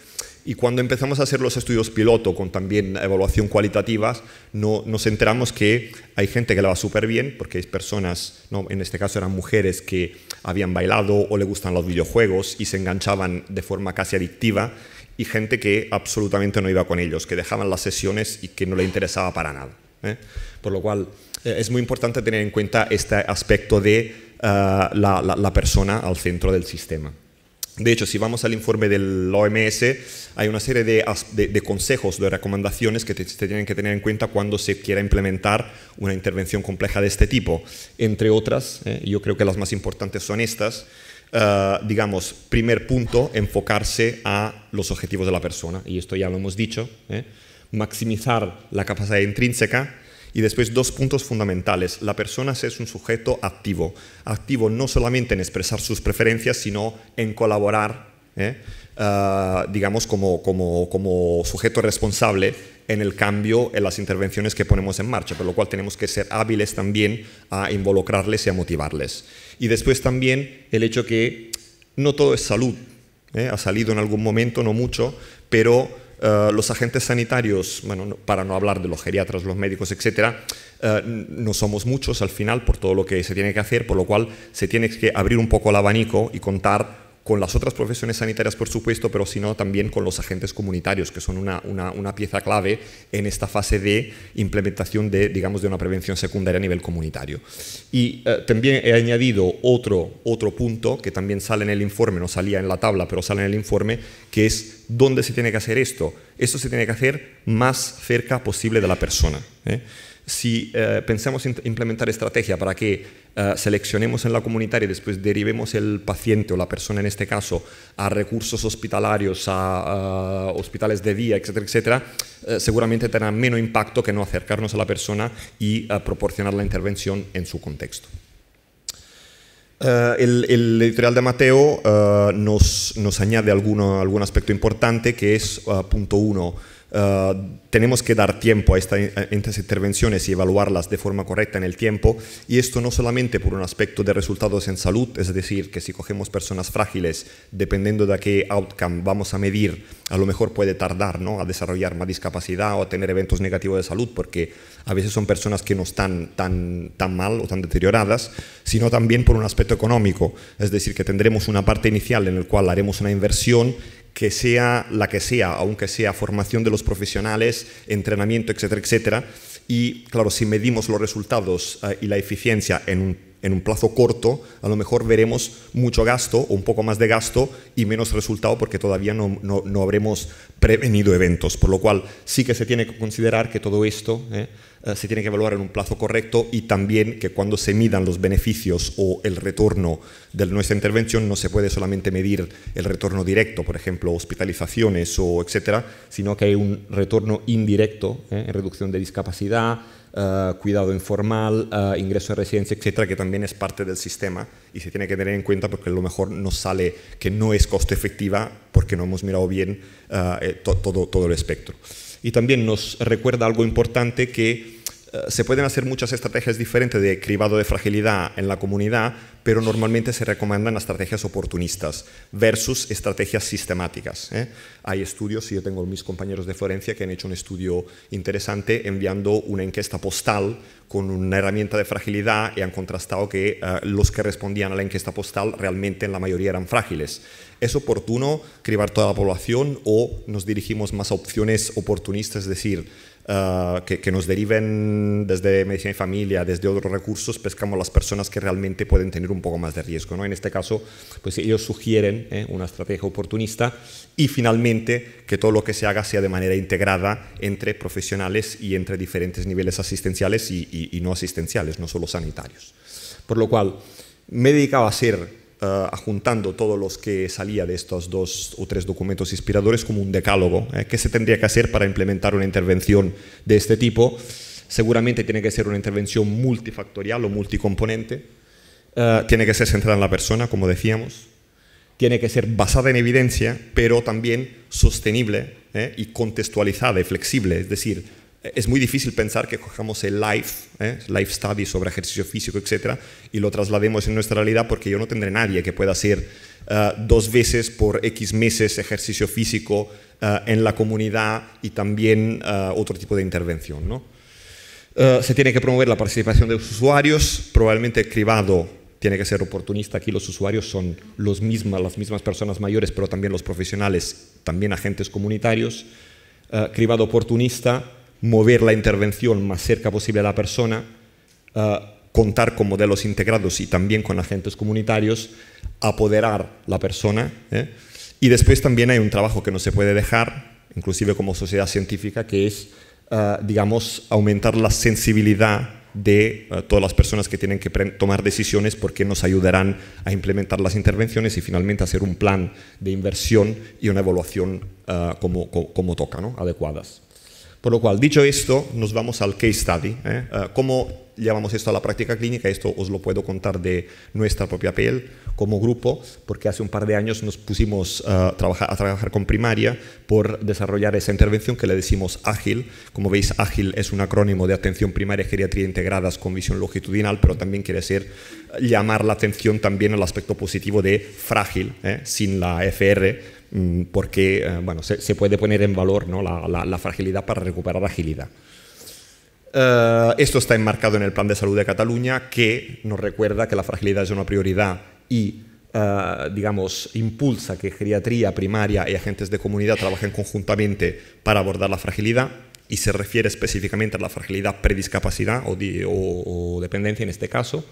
y cuando empezamos a hacer los estudios piloto con también evaluación cualitativas, no, nos enteramos que hay gente que la va súper bien, porque hay personas, ¿no? en este caso eran mujeres que habían bailado o le gustan los videojuegos y se enganchaban de forma casi adictiva, y gente que absolutamente no iba con ellos, que dejaban las sesiones y que no le interesaba para nada. ¿eh? Por lo cual, eh, es muy importante tener en cuenta este aspecto de ah, la persona al centro del sistema. De hecho, si vamos al informe del OMS, hay una serie de, consejos, de recomendaciones que se tienen que tener en cuenta cuando se quiera implementar una intervención compleja de este tipo. Entre otras, eh, yo creo que las más importantes son estas. Eh, digamos, primer punto, enfocarse a los objetivos de la persona. Y esto ya lo hemos dicho. Eh, maximizar la capacidad intrínseca y después dos puntos fundamentales. La persona es un sujeto activo, activo no solamente en expresar sus preferencias, sino en colaborar, ¿eh? ah, digamos, como, sujeto responsable en el cambio, en las intervenciones que ponemos en marcha, por lo cual tenemos que ser hábiles también a involucrarles y a motivarles. Y después también el hecho que no todo es salud, ¿eh? ha salido en algún momento, no mucho, pero eh, los agentes sanitarios, bueno, para no hablar de los geriatras, los médicos, etc., eh, no somos muchos al final por todo lo que se tiene que hacer, por lo cual se tiene que abrir un poco el abanico y contar con las otras profesiones sanitarias, por supuesto, pero sino también con los agentes comunitarios, que son una, pieza clave en esta fase de implementación de, digamos, de una prevención secundaria a nivel comunitario. Y eh, también he añadido otro, otro punto que también sale en el informe, no salía en la tabla, pero sale en el informe, que es dónde se tiene que hacer esto. Esto se tiene que hacer más cerca posible de la persona. ¿eh? si eh, pensamos implementar estrategia para que eh, seleccionemos en la comunitaria y después derivemos el paciente o la persona en este caso a recursos hospitalarios, a, hospitales de día, etcétera, etcétera, eh, seguramente tendrá menos impacto que no acercarnos a la persona y proporcionar la intervención en su contexto. el, editorial de Mateo nos, añade algún aspecto importante que es, punto uno, eh, tenemos que dar tiempo a, estas intervenciones y evaluarlas de forma correcta en el tiempo, y esto no solamente por un aspecto de resultados en salud, es decir, que si cogemos personas frágiles, dependiendo de qué outcome vamos a medir, a lo mejor puede tardar ¿no? a desarrollar más discapacidad o a tener eventos negativos de salud, porque a veces son personas que no están tan, tan mal o tan deterioradas, sino también por un aspecto económico. Es decir, que tendremos una parte inicial en la cual haremos una inversión que sea la que sea, aunque sea formación de los profesionales, entrenamiento, etcétera, etcétera. Y claro, si medimos los resultados eh, y la eficiencia en un en un plazo corto, a lo mejor veremos mucho gasto o un poco más de gasto y menos resultado porque todavía no, no, habremos prevenido eventos. Por lo cual sí que se tiene que considerar que todo esto eh, eh, se tiene que evaluar en un plazo correcto y también que cuando se midan los beneficios o el retorno de nuestra intervención no se puede solamente medir el retorno directo, por ejemplo, hospitalizaciones o etcétera, sino que hay un retorno indirecto eh, en reducción de discapacidad, eh, cuidado informal, eh, ingreso de residencia, etcétera, que también es parte del sistema y se tiene que tener en cuenta porque a lo mejor nos sale que no es costo efectiva porque no hemos mirado bien eh, todo, todo el espectro. Y también nos recuerda algo importante que eh, se pueden hacer muchas estrategias diferentes de cribado de fragilidad en la comunidad, pero normalmente se recomiendan estrategias oportunistas versus estrategias sistemáticas. ¿eh? Hay estudios, y yo tengo mis compañeros de Florencia que han hecho un estudio interesante enviando una encuesta postal con una herramienta de fragilidad y han contrastado que eh, los que respondían a la encuesta postal realmente en la mayoría eran frágiles. ¿Es oportuno cribar toda la población o nos dirigimos más a opciones oportunistas, es decir, Ah, que, nos deriven desde medicina y familia, desde otros recursos, pescamos las personas que realmente pueden tener un poco más de riesgo. ¿no? En este caso, pues ellos sugieren ¿eh? una estrategia oportunista y finalmente que todo lo que se haga sea de manera integrada entre profesionales y entre diferentes niveles asistenciales y, no asistenciales, no solo sanitarios. Por lo cual, me he dedicado a ser eh, ...ajuntando todos los que salía de estos dos o tres documentos inspiradores como un decálogo. Eh, ¿Qué se tendría que hacer para implementar una intervención de este tipo? Seguramente tiene que ser una intervención multifactorial o multicomponente. Eh, tiene que ser centrada en la persona, como decíamos. Tiene que ser basada en evidencia, pero también sostenible y contextualizada y flexible. Es decir, es muy difícil pensar que cojamos el life, ¿eh? life study sobre ejercicio físico, etc. y lo traslademos en nuestra realidad porque yo no tendré nadie que pueda hacer eh, dos veces por X meses ejercicio físico eh, en la comunidad y también otro tipo de intervención. se tiene que promover la participación de los usuarios, probablemente el cribado tiene que ser oportunista. Aquí los usuarios son los mismas, las mismas personas mayores, pero también los profesionales, también agentes comunitarios. cribado oportunista, mover la intervención más cerca posible a la persona, eh, contar con modelos integrados y también con agentes comunitarios, apoderar la persona. Eh. Y después también hay un trabajo que no se puede dejar, inclusive como sociedad científica, que es, eh, digamos, aumentar la sensibilidad de todas las personas que tienen que tomar decisiones porque nos ayudarán a implementar las intervenciones y finalmente hacer un plan de inversión y una evaluación como, como, toca, adecuadas. Por lo cual, dicho esto, nos vamos al case study. ¿eh? ¿eh? ¿Cómo llevamos esto a la práctica clínica? Esto os lo puedo contar de nuestra propia piel como grupo, porque hace un par de años nos pusimos eh, trabajar, a trabajar con primaria por desarrollar esa intervención que le decimos ágil. Como veis, ágil es un acrónimo de atención primaria y geriatría integradas con visión longitudinal, pero también quiere ser eh, llamar la atención también al aspecto positivo de frágil, sin la FR Mm, porque eh, bueno, se, puede poner en valor ¿no? la, fragilidad para recuperar agilidad. Eh, esto está enmarcado en el Plan de Salud de Cataluña, que nos recuerda que la fragilidad es una prioridad y, eh, digamos, impulsa que geriatría primaria y agentes de comunidad trabajen conjuntamente para abordar la fragilidad y se refiere específicamente a la fragilidad prediscapacidad o, o dependencia en este caso.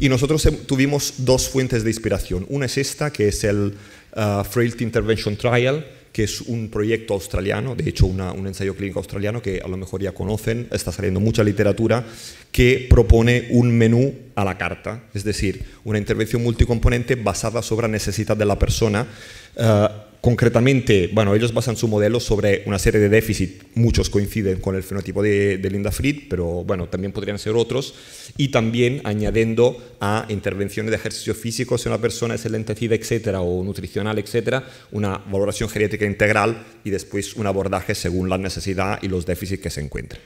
Y nosotros tuvimos dos fuentes de inspiración. Una es esta, que es el uh, Frailty Intervention Trial, que es un proyecto australiano, de hecho un ensayo clínico australiano que a lo mejor ya conocen, está saliendo mucha literatura, que propone un menú a la carta, es decir, una intervención multicomponente basada sobre la necesidad de la persona. Eh, concretamente, bueno, ellos basan su modelo sobre una serie de déficits, muchos coinciden con el fenotipo de, Linda Fried, pero bueno, también podrían ser otros, y también añadiendo a intervenciones de ejercicio físico, si una persona es lentecida, etcétera, o nutricional, etcétera, una valoración geriátrica integral y después un abordaje según la necesidad y los déficits que se encuentren.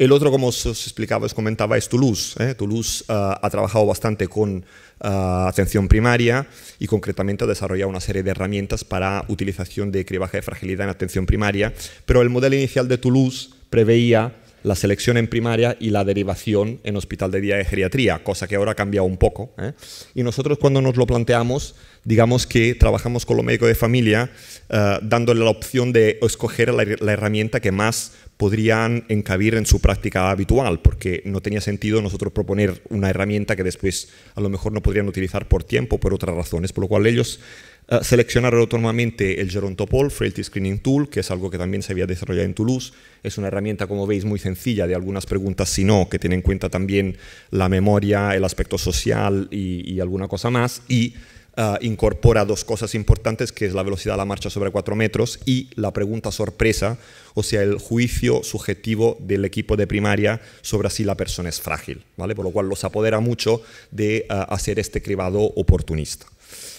El otro, como os, explicaba, os comentaba, es Toulouse. ¿eh? Toulouse ah, ha trabajado bastante con ah, atención primaria y concretamente ha desarrollado una serie de herramientas para utilización de cribaje de fragilidad en atención primaria, pero el modelo inicial de Toulouse preveía la selección en primaria y la derivación en hospital de día de geriatría, cosa que ahora ha cambiado un poco. ¿eh? Y nosotros cuando nos lo planteamos, digamos que trabajamos con los médicos de familia ah, dándole la opción de escoger la, herramienta que más podrían encabir en su práctica habitual, porque no tenía sentido nosotros proponer una herramienta que después a lo mejor no podrían utilizar por tiempo, o por otras razones, por lo cual ellos eh, seleccionaron autónomamente el Gerontopol, Frailty Screening Tool, que es algo que también se había desarrollado en Toulouse. Es una herramienta, como veis, muy sencilla de algunas preguntas, sino que tiene en cuenta también la memoria, el aspecto social y, y alguna cosa más. Y Ah, incorpora dos cosas importantes, que es la velocidad de la marcha sobre 4 metros y la pregunta sorpresa, o sea, el juicio subjetivo del equipo de primaria sobre si la persona es frágil, ¿vale? Por lo cual los apodera mucho de ah, hacer este cribado oportunista.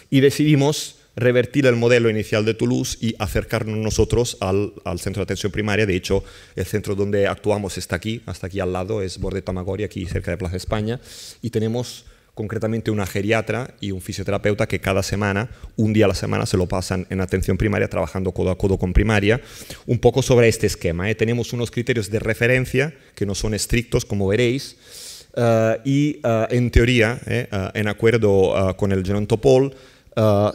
Y decidimos revertir el modelo inicial de Toulouse y acercarnos nosotros al, centro de atención primaria. De hecho, el centro donde actuamos está aquí, hasta aquí al lado, es Borde Tamagori, aquí cerca de Plaza España, y tenemos concretamente una geriatra y un fisioterapeuta que cada semana, un día a la semana, se lo pasan en atención primaria, trabajando codo a codo con primaria, un poco sobre este esquema. ¿eh? Tenemos unos criterios de referencia que no son estrictos, como veréis, eh, y eh, en teoría, en acuerdo con el gerontopol,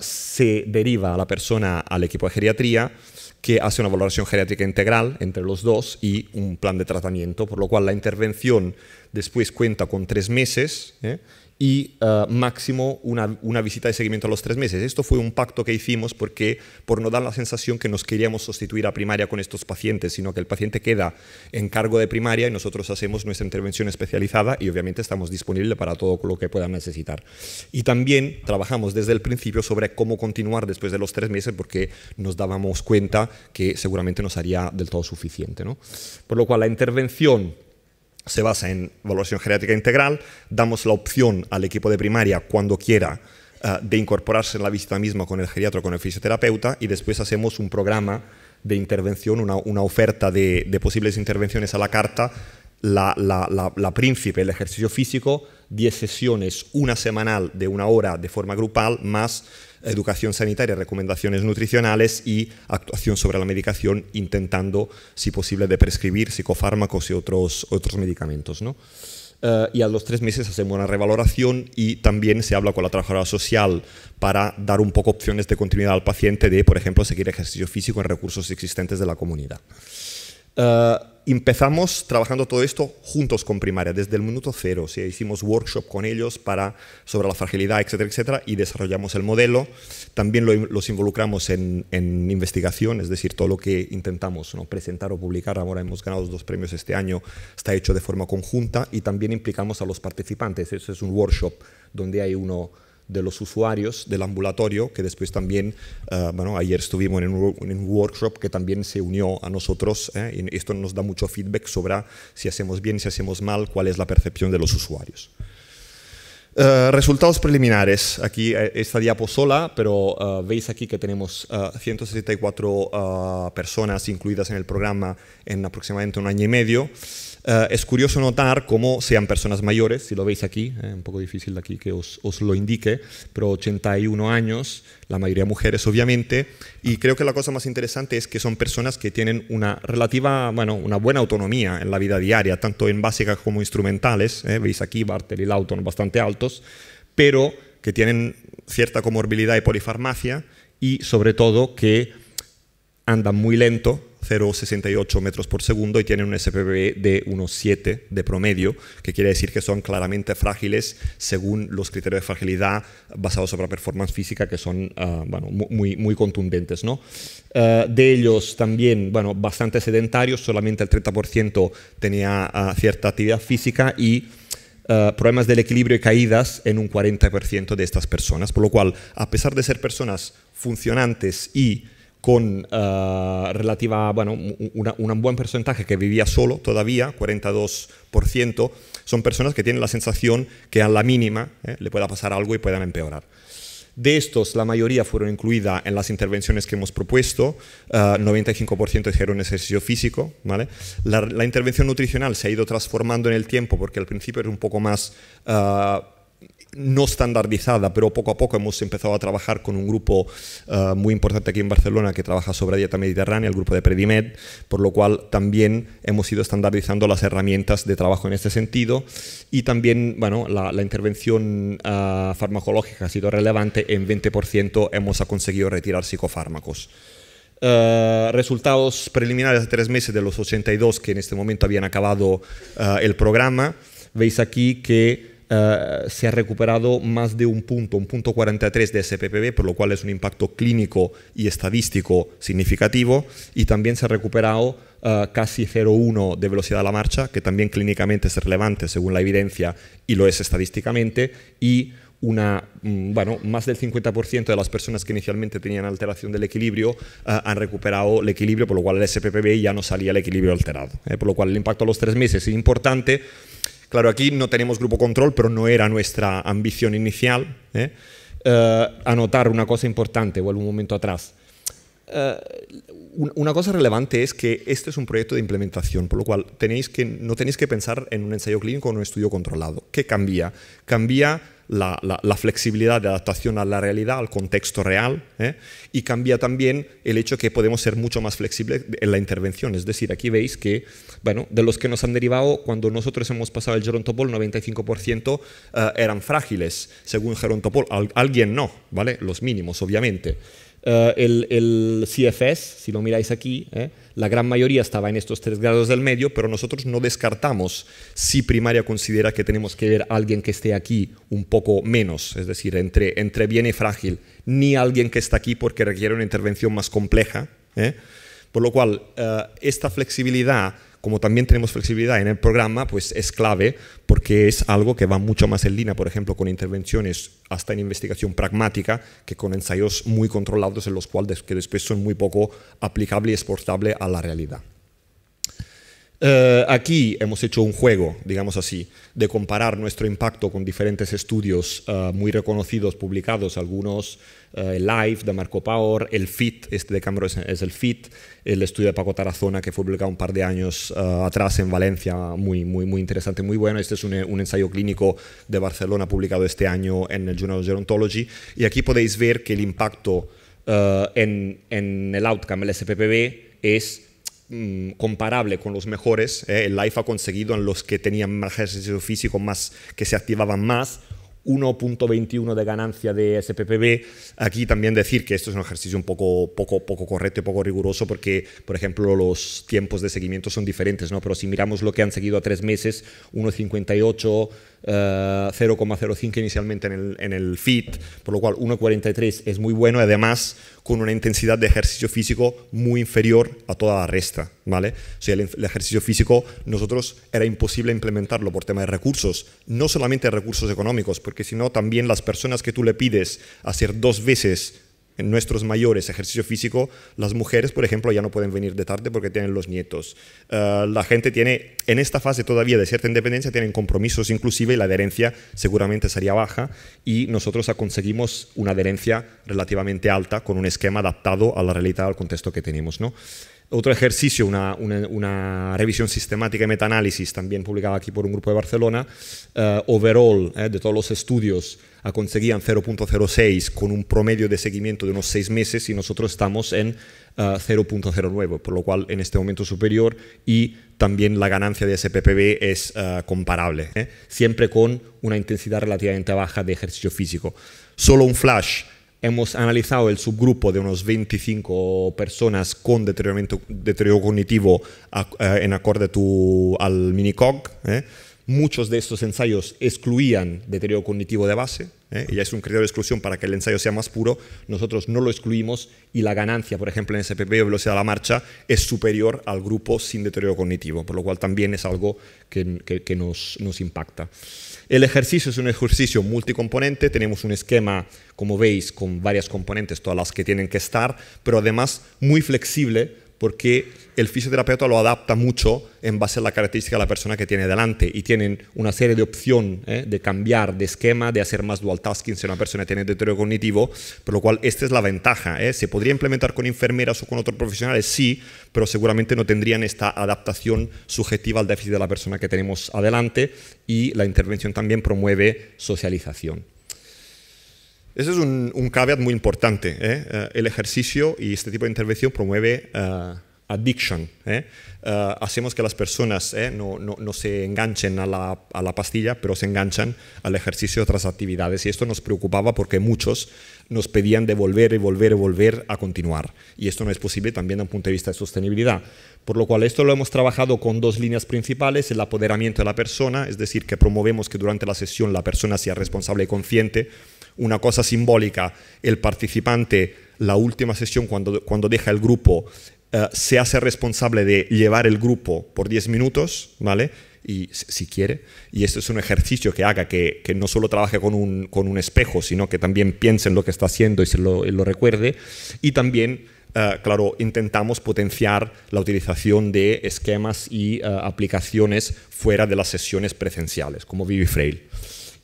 se deriva a la persona al equipo de geriatría que hace una valoración geriátrica integral entre los dos y un plan de tratamiento, por lo cual la intervención después cuenta con tres meses ¿eh? y eh, máximo una, visita de seguimiento a los tres meses. Esto fue un pacto que hicimos porque, por no dar la sensación que nos queríamos sustituir a primaria con estos pacientes, sino que el paciente queda en cargo de primaria y nosotros hacemos nuestra intervención especializada y obviamente estamos disponibles para todo lo que puedan necesitar. Y también trabajamos desde el principio sobre cómo continuar después de los tres meses porque nos dábamos cuenta que seguramente nos haría del todo suficiente. ¿no? Por lo cual la intervención se basa en evaluación geriátrica integral, damos la opción al equipo de primaria cuando quiera eh, de incorporarse en la visita misma con el geriatra con el fisioterapeuta y después hacemos un programa de intervención, una, oferta de, posibles intervenciones a la carta, la, la, príncipe, el ejercicio físico, 10 sesiones, una semanal de una hora de forma grupal, más educación sanitaria, recomendaciones nutricionales y actuación sobre la medicación, intentando, si posible, de prescribir psicofármacos y otros, otros medicamentos. Eh, y a los tres meses hacemos una revaloración y también se habla con la trabajadora social para dar un poco opciones de continuidad al paciente de, por ejemplo, seguir ejercicio físico en recursos existentes de la comunidad. Eh, empezamos trabajando todo esto juntos con primaria, desde el minuto cero. hicimos workshop con ellos para, sobre la fragilidad, etcétera, etcétera, y desarrollamos el modelo. También los involucramos en, investigación, es decir, todo lo que intentamos ¿no? presentar o publicar. Ahora hemos ganado dos premios este año, está hecho de forma conjunta y también implicamos a los participantes. Eso es un workshop donde hay uno de los usuarios del ambulatorio, que después también, eh, bueno, ayer estuvimos en un, workshop que también se unió a nosotros, eh, y esto nos da mucho feedback sobre si hacemos bien, si hacemos mal, cuál es la percepción de los usuarios. Eh, resultados preliminares. Aquí esta sola, pero veis aquí que tenemos 164 174 personas incluidas en el programa en aproximadamente un año y medio. Eh, es curioso notar cómo sean personas mayores, si lo veis aquí, es eh, un poco difícil de aquí que os, lo indique, pero 81 años, la mayoría mujeres obviamente, y creo que la cosa más interesante es que son personas que tienen una relativa, bueno, una buena autonomía en la vida diaria, tanto en básicas como instrumentales, eh, veis aquí Bartel y Lauton bastante altos, pero que tienen cierta comorbilidad y polifarmacia y sobre todo que andan muy lento 0,68 metros por segundo y tienen un SPB de 1,7 de promedio, que quiere decir que son claramente frágiles según los criterios de fragilidad basados sobre la performance física, que son ah, bueno, muy, muy contundentes. ¿no? Ah, de ellos también, bueno, bastante sedentarios, solamente el 30% tenía ah, cierta actividad física y... problemas del equilibrio y caídas en un 40% de estas personas, por lo cual, a pesar de ser personas funcionantes y con eh, relativa, bueno, un buen porcentaje que vivía solo todavía, 42%, son personas que tienen la sensación que a la mínima eh, le pueda pasar algo y puedan empeorar. De estos, la mayoría fueron incluidas en las intervenciones que hemos propuesto. 95% eh, hicieron ejercicio físico. ¿vale? La, intervención nutricional se ha ido transformando en el tiempo porque al principio era un poco más no estandarizada, pero poco a poco hemos empezado a trabajar con un grupo eh, muy importante aquí en Barcelona que trabaja sobre dieta mediterránea, el grupo de Predimed, por lo cual también hemos ido estandarizando las herramientas de trabajo en este sentido y también bueno, la, intervención eh, farmacológica ha sido relevante, en 20% hemos conseguido retirar psicofármacos. Eh, resultados preliminares de tres meses de los 82 que en este momento habían acabado el programa. Veis aquí que eh, se ha recuperado más de un punto, un punto 43 de SPPB, por lo cual es un impacto clínico y estadístico significativo, y también se ha recuperado eh, casi 0,1 de velocidad a la marcha, que también clínicamente es relevante según la evidencia y lo es estadísticamente, y una, mm, bueno, más del 50% de las personas que inicialmente tenían alteración del equilibrio eh, han recuperado el equilibrio, por lo cual el SPPB ya no salía el equilibrio alterado. por lo cual el impacto a los tres meses es importante Claro, aquí no tenemos grupo control, pero no era nuestra ambición inicial. ¿eh? Eh, anotar una cosa importante, vuelvo un momento atrás. Eh, una cosa relevante es que este es un proyecto de implementación, por lo cual no tenéis que pensar en un ensayo clínico o un estudio controlado. ¿Qué cambia? Cambia la, flexibilidad de adaptación a la realidad, al contexto real, ¿eh? y cambia también el hecho que podemos ser mucho más flexibles en la intervención. Es decir, aquí veis que, bueno, de los que nos han derivado, cuando nosotros hemos pasado el gerontopol, 95% eh, eran frágiles, según gerontopol. alguien no, ¿vale? Los mínimos, obviamente. Eh, el, CFS, si lo miráis aquí, eh, la gran mayoría estaba en estos tres grados del medio, pero nosotros no descartamos si primaria considera que tenemos que ver a alguien que esté aquí un poco menos, es decir, entre, entre bien y frágil, ni alguien que está aquí porque requiere una intervención más compleja. Eh. Por lo cual, eh, esta flexibilidad, como también tenemos flexibilidad en el programa, pues es clave porque es algo que va mucho más en línea, por ejemplo, con intervenciones hasta en investigación pragmática que con ensayos muy controlados en los cuales que después son muy poco aplicables y exportables a la realidad. Eh, aquí hemos hecho un juego, digamos así, de comparar nuestro impacto con diferentes estudios eh, muy reconocidos, publicados, algunos el eh, LIFE de Marco Power, el FIT, este de Cámara es, el FIT, el estudio de Paco Tarazona que fue publicado un par de años eh, atrás en Valencia, muy, muy, muy interesante, muy bueno. Este es un, un, ensayo clínico de Barcelona publicado este año en el Journal of Gerontology y aquí podéis ver que el impacto eh, en, en, el outcome, el SPPB, es mm, comparable con los mejores. el LIFE ha conseguido en los que tenían más ejercicio físico, más que se activaban más, 1.21 de ganancia de SPPB. Aquí también decir que esto es un ejercicio un poco, poco, poco correcto y poco riguroso porque, por ejemplo, los tiempos de seguimiento son diferentes, ¿no? Pero si miramos lo que han seguido a tres meses, 1.58 0,05 eh, inicialmente en el, FIT, por lo cual 1,43 es muy bueno además con una intensidad de ejercicio físico muy inferior a toda la resta, ¿vale? O el, el, ejercicio físico nosotros era imposible implementarlo por tema de recursos, no solamente recursos económicos, porque si no también las personas que tú le pides hacer dos veces en nuestros mayores, ejercicio físico, las mujeres, por ejemplo, ya no pueden venir de tarde porque tienen los nietos. Eh, la gente tiene, en esta fase todavía de cierta independencia, tienen compromisos inclusive y la adherencia seguramente sería baja y nosotros conseguimos una adherencia relativamente alta con un esquema adaptado a la realidad, al contexto que tenemos. ¿no? Otro ejercicio, una, una, revisión sistemática y metaanálisis, también publicada aquí por un grupo de Barcelona, eh, overall, eh, de todos los estudios, conseguían 0.06 con un promedio de seguimiento de unos 6 meses y nosotros estamos en 0.09, eh, por lo cual en este momento superior y también la ganancia de SPPB es comparable, siempre con una intensidad relativamente baja de ejercicio físico. Solo un flash, hemos analizado el subgrupo de unos 25 personas con deterioro cognitivo eh, en acorde al minicog. ¿eh? Muchos de estos ensayos excluían deterioro cognitivo de base, eh, y ya es un criterio de exclusión para que el ensayo sea más puro. Nosotros no lo excluimos y la ganancia, por ejemplo, en SPP o velocidad de la marcha es superior al grupo sin deterioro cognitivo, por lo cual también es algo que, nos, nos impacta. El ejercicio es un ejercicio multicomponente, tenemos un esquema, como veis, con varias componentes, todas las que tienen que estar, pero además muy flexible porque el fisioterapeuta lo adapta mucho en base a la característica de la persona que tiene delante y tienen una serie de opciones eh, de cambiar de esquema, de hacer más dual tasking si una persona tiene deterioro cognitivo, por lo cual esta es la ventaja. Eh. Se podría implementar con enfermeras o con otros profesionales, sí, pero seguramente no tendrían esta adaptación subjetiva al déficit de la persona que tenemos adelante y la intervención también promueve socialización. Ese es un, caveat muy importante. Eh. Eh, el ejercicio y este tipo de intervención promueve eh, addiction. hacemos que las personas no, se enganchen a la, pastilla, pero se enganchan al ejercicio de otras actividades. Y esto nos preocupaba porque muchos nos pedían de volver y volver y volver a continuar. Y esto no es posible también desde un punto de vista de sostenibilidad. Por lo cual esto lo hemos trabajado con dos líneas principales, el apoderamiento de la persona, es decir, que promovemos que durante la sesión la persona sea responsable y consciente una cosa simbólica, el participante, la última sesión cuando, cuando deja el grupo, eh, se hace responsable de llevar el grupo por 10 minutos, ¿vale? Y si quiere, y esto es un ejercicio que haga que, que no solo trabaje con un, con un, espejo, sino que también piense en lo que está haciendo y se lo, recuerde, y también eh, claro, intentamos potenciar la utilización de esquemas y eh, aplicaciones fuera de las sesiones presenciales, como Frail.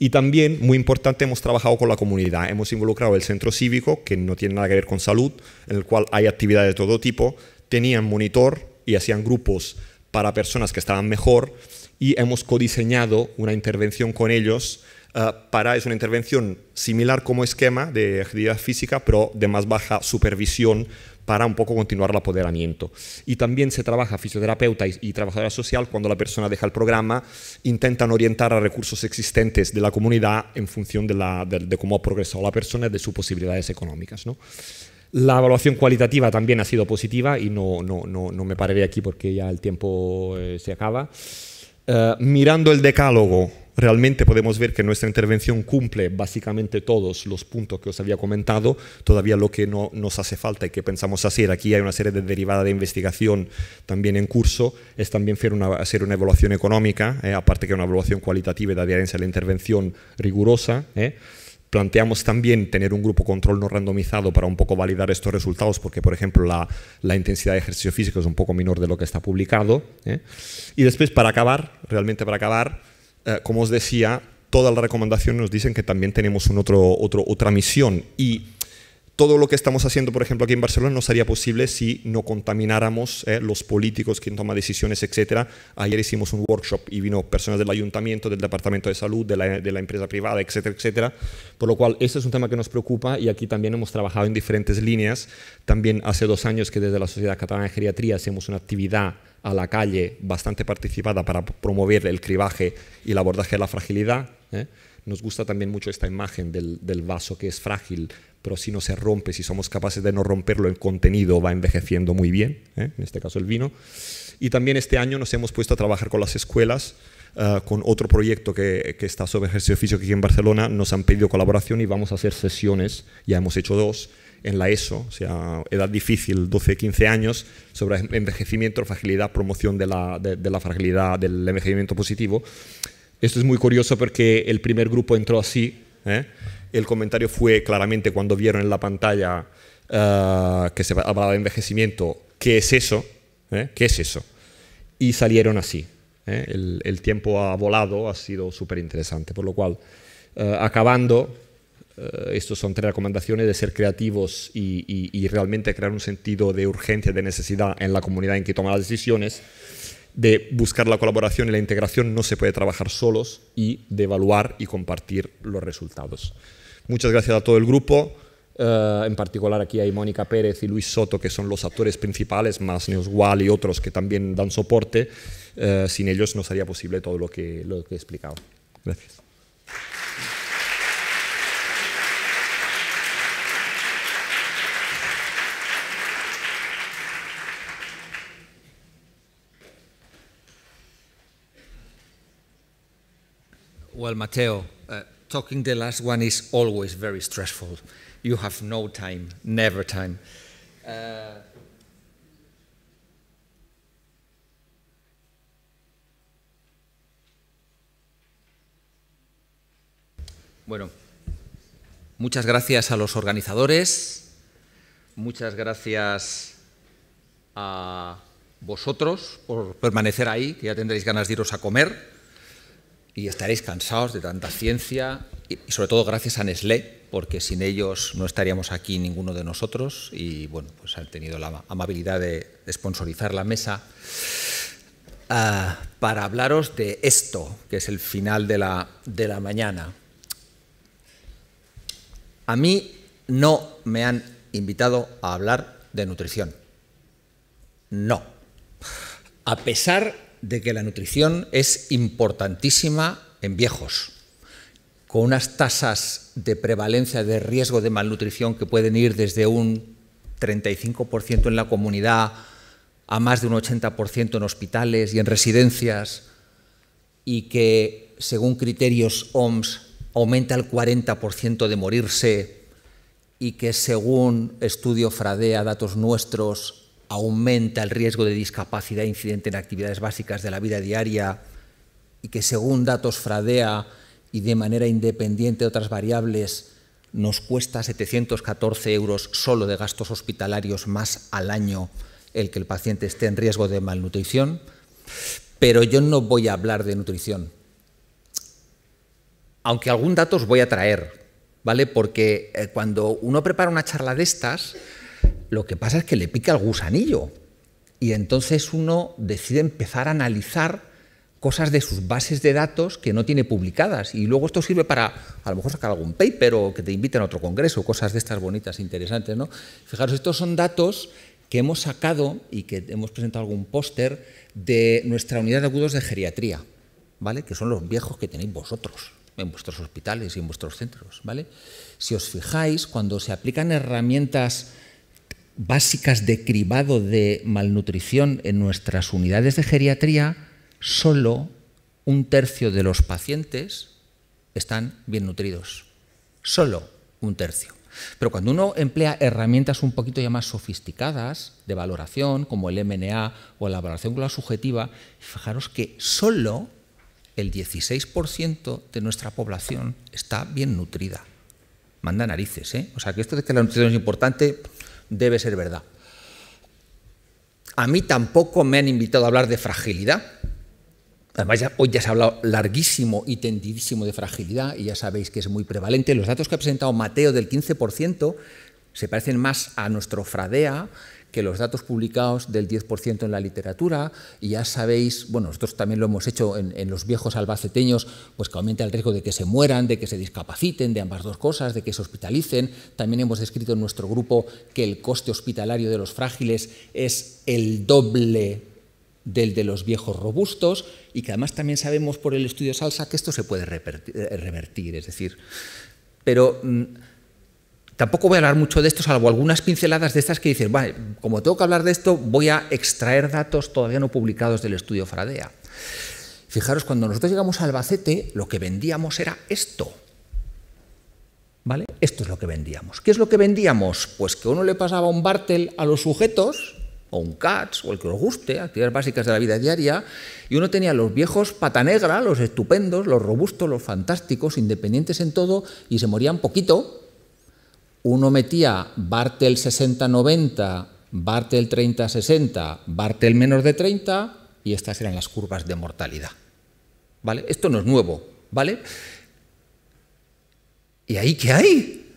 Y también, muy importante, hemos trabajado con la comunidad. Hemos involucrado el centro cívico, que no tiene nada que ver con salud, en el cual hay actividades de todo tipo. Tenían monitor y hacían grupos para personas que estaban mejor y hemos codiseñado una intervención con ellos eh, para, es una intervención similar como esquema de actividad física, pero de más baja supervisión para un poco continuar el apoderamiento. Y también se trabaja fisioterapeuta y, trabajadora social cuando la persona deja el programa, intentan orientar a recursos existentes de la comunidad en función de, cómo ha progresado la persona y de sus posibilidades económicas. ¿no? La evaluación cualitativa también ha sido positiva y no, no, me pararé aquí porque ya el tiempo eh, se acaba. Eh, mirando el decálogo, realmente podemos ver que nuestra intervención cumple básicamente todos los puntos que os había comentado. Todavía lo que no nos hace falta y que pensamos hacer, aquí hay una serie de derivadas de investigación también en curso, es también hacer una, una evaluación económica, eh, aparte que una evaluación cualitativa y de adherencia a la intervención rigurosa. Eh. Planteamos también tener un grupo control no randomizado para un poco validar estos resultados, porque, por ejemplo, la, intensidad de ejercicio físico es un poco menor de lo que está publicado. Eh. Y después, para acabar, realmente para acabar, eh, como os decía, todas las recomendaciones nos dicen que también tenemos un otro, otra misión y todo lo que estamos haciendo, por ejemplo, aquí en Barcelona no sería posible si no contamináramos eh, los políticos, quien toma decisiones, etcétera. Ayer hicimos un workshop y vino personas del ayuntamiento, del departamento de salud, de la, empresa privada, etcétera, etcétera. Por lo cual, este es un tema que nos preocupa y aquí también hemos trabajado en diferentes líneas. También hace dos años que desde la Sociedad Catalana de Geriatría hacemos una actividad a la calle bastante participada para promover el cribaje y el abordaje de la fragilidad. Eh. Nos gusta también mucho esta imagen del vaso que es frágil pero si no se rompe, si somos capaces de no romperlo, el contenido va envejeciendo muy bien, ¿eh? en este caso el vino. Y también este año nos hemos puesto a trabajar con las escuelas, ah, con otro proyecto que, está sobre ejercicio físico aquí en Barcelona, nos han pedido colaboración y vamos a hacer sesiones, ya hemos hecho dos, en la ESO, o sea, edad difícil, 12-15 años, sobre envejecimiento, fragilidad, promoción de la, fragilidad, del envejecimiento positivo. Esto es muy curioso porque el primer grupo entró así, ¿eh? El comentario fue claramente cuando vieron en la pantalla ah, que se hablaba de envejecimiento, ¿qué es eso? ¿Eh? ¿Qué es eso? Y salieron así. ¿eh? El, tiempo ha volado, ha sido súper interesante. Por lo cual, ah, acabando, ah, estas son tres recomendaciones de ser creativos y, y, realmente crear un sentido de urgencia, de necesidad en la comunidad en que toma las decisiones, de buscar la colaboración y la integración, no se puede trabajar solos y de evaluar y compartir los resultados. Muchas gracias a todo el grupo. Eh, en particular aquí hay Mónica Pérez y Luis Soto, que son los actores principales, más Neoswal y otros que también dan soporte. Eh, sin ellos no sería posible todo lo que, he explicado. Gracias. Mateo, talking the last one is always very stressful. You have no time, never time. Uh, bueno, muchas gracias a los organizadores, muchas gracias a vosotros por permanecer ahí, que ya tendréis ganas de iros a comer y estaréis cansados de tanta ciencia y, sobre todo gracias a Nestlé, porque sin ellos no estaríamos aquí ninguno de nosotros y bueno, pues han tenido la amabilidad de, sponsorizar la mesa ah, para hablaros de esto, que es el final de la, de la mañana. A mí no me han invitado a hablar de nutrición. No. A pesar de que la nutrición es importantísima en viejos, con unas tasas de prevalencia de riesgo de malnutrición que pueden ir desde un 35% en la comunidad a más de un 80% en hospitales y en residencias, y que según criterios OMS aumenta al 40% de morirse, y que según estudio Fradea, datos nuestros, aumenta el riesgo de discapacidad incidente en actividades básicas de la vida diaria y que según datos Fradea y de manera independiente de otras variables nos cuesta 714 euros solo de gastos hospitalarios más al año el que el paciente esté en riesgo de malnutrición. Pero yo no voy a hablar de nutrición. Aunque algún dato os voy a traer, ¿vale? Porque eh, cuando uno prepara una charla de estas, lo que pasa es que le pica el gusanillo y entonces uno decide empezar a analizar cosas de sus bases de datos que no tiene publicadas. Y luego esto sirve para a lo mejor sacar algún paper o que te inviten a otro congreso, cosas de estas bonitas, interesantes. ¿no? Fijaros, estos son datos que hemos sacado y que hemos presentado algún póster de nuestra unidad de agudos de geriatría, ¿vale? que son los viejos que tenéis vosotros en vuestros hospitales y en vuestros centros. ¿vale? Si os fijáis, cuando se aplican herramientas básicas de cribado de malnutrición en nuestras unidades de geriatría, solo un tercio de los pacientes están bien nutridos. Solo un tercio. Pero cuando uno emplea herramientas un poquito ya más sofisticadas de valoración, como el MNA o la valoración la subjetiva, fijaros que solo el 16% de nuestra población está bien nutrida. Manda narices, ¿eh? O sea, que esto de que la nutrición es importante, debe ser verdad. A mí tampoco me han invitado a hablar de fragilidad. Además, hoy ya se ha hablado larguísimo y tendidísimo de fragilidad y ya sabéis que es muy prevalente. Los datos que ha presentado Mateo del 15% se parecen más a nuestro Fradea que los datos publicados del 10% en la literatura, y ya sabéis, bueno, nosotros también lo hemos hecho en, en, los viejos albaceteños, pues que aumenta el riesgo de que se mueran, de que se discapaciten, de ambas dos cosas, de que se hospitalicen. También hemos descrito en nuestro grupo que el coste hospitalario de los frágiles es el doble del de los viejos robustos y que además también sabemos por el estudio Salsa que esto se puede eh, revertir, es decir, pero mm, Tampoco voy a hablar mucho de esto, salvo algunas pinceladas de estas que dicen, vale, como tengo que hablar de esto, voy a extraer datos todavía no publicados del estudio Fradea. Fijaros, cuando nosotros llegamos a Albacete, lo que vendíamos era esto. ¿Vale? Esto es lo que vendíamos. ¿Qué es lo que vendíamos? Pues que uno le pasaba un Bartel a los sujetos, o un CATS, o el que os guste, actividades básicas de la vida diaria, y uno tenía los viejos pata negra, los estupendos, los robustos, los fantásticos, independientes en todo, y se morían poquito, uno metía Bartel 60-90, Bartel 30-60, Bartel menos de 30 y estas eran las curvas de mortalidad. ¿Vale? Esto no es nuevo, ¿vale? ¿Y ahí qué hay?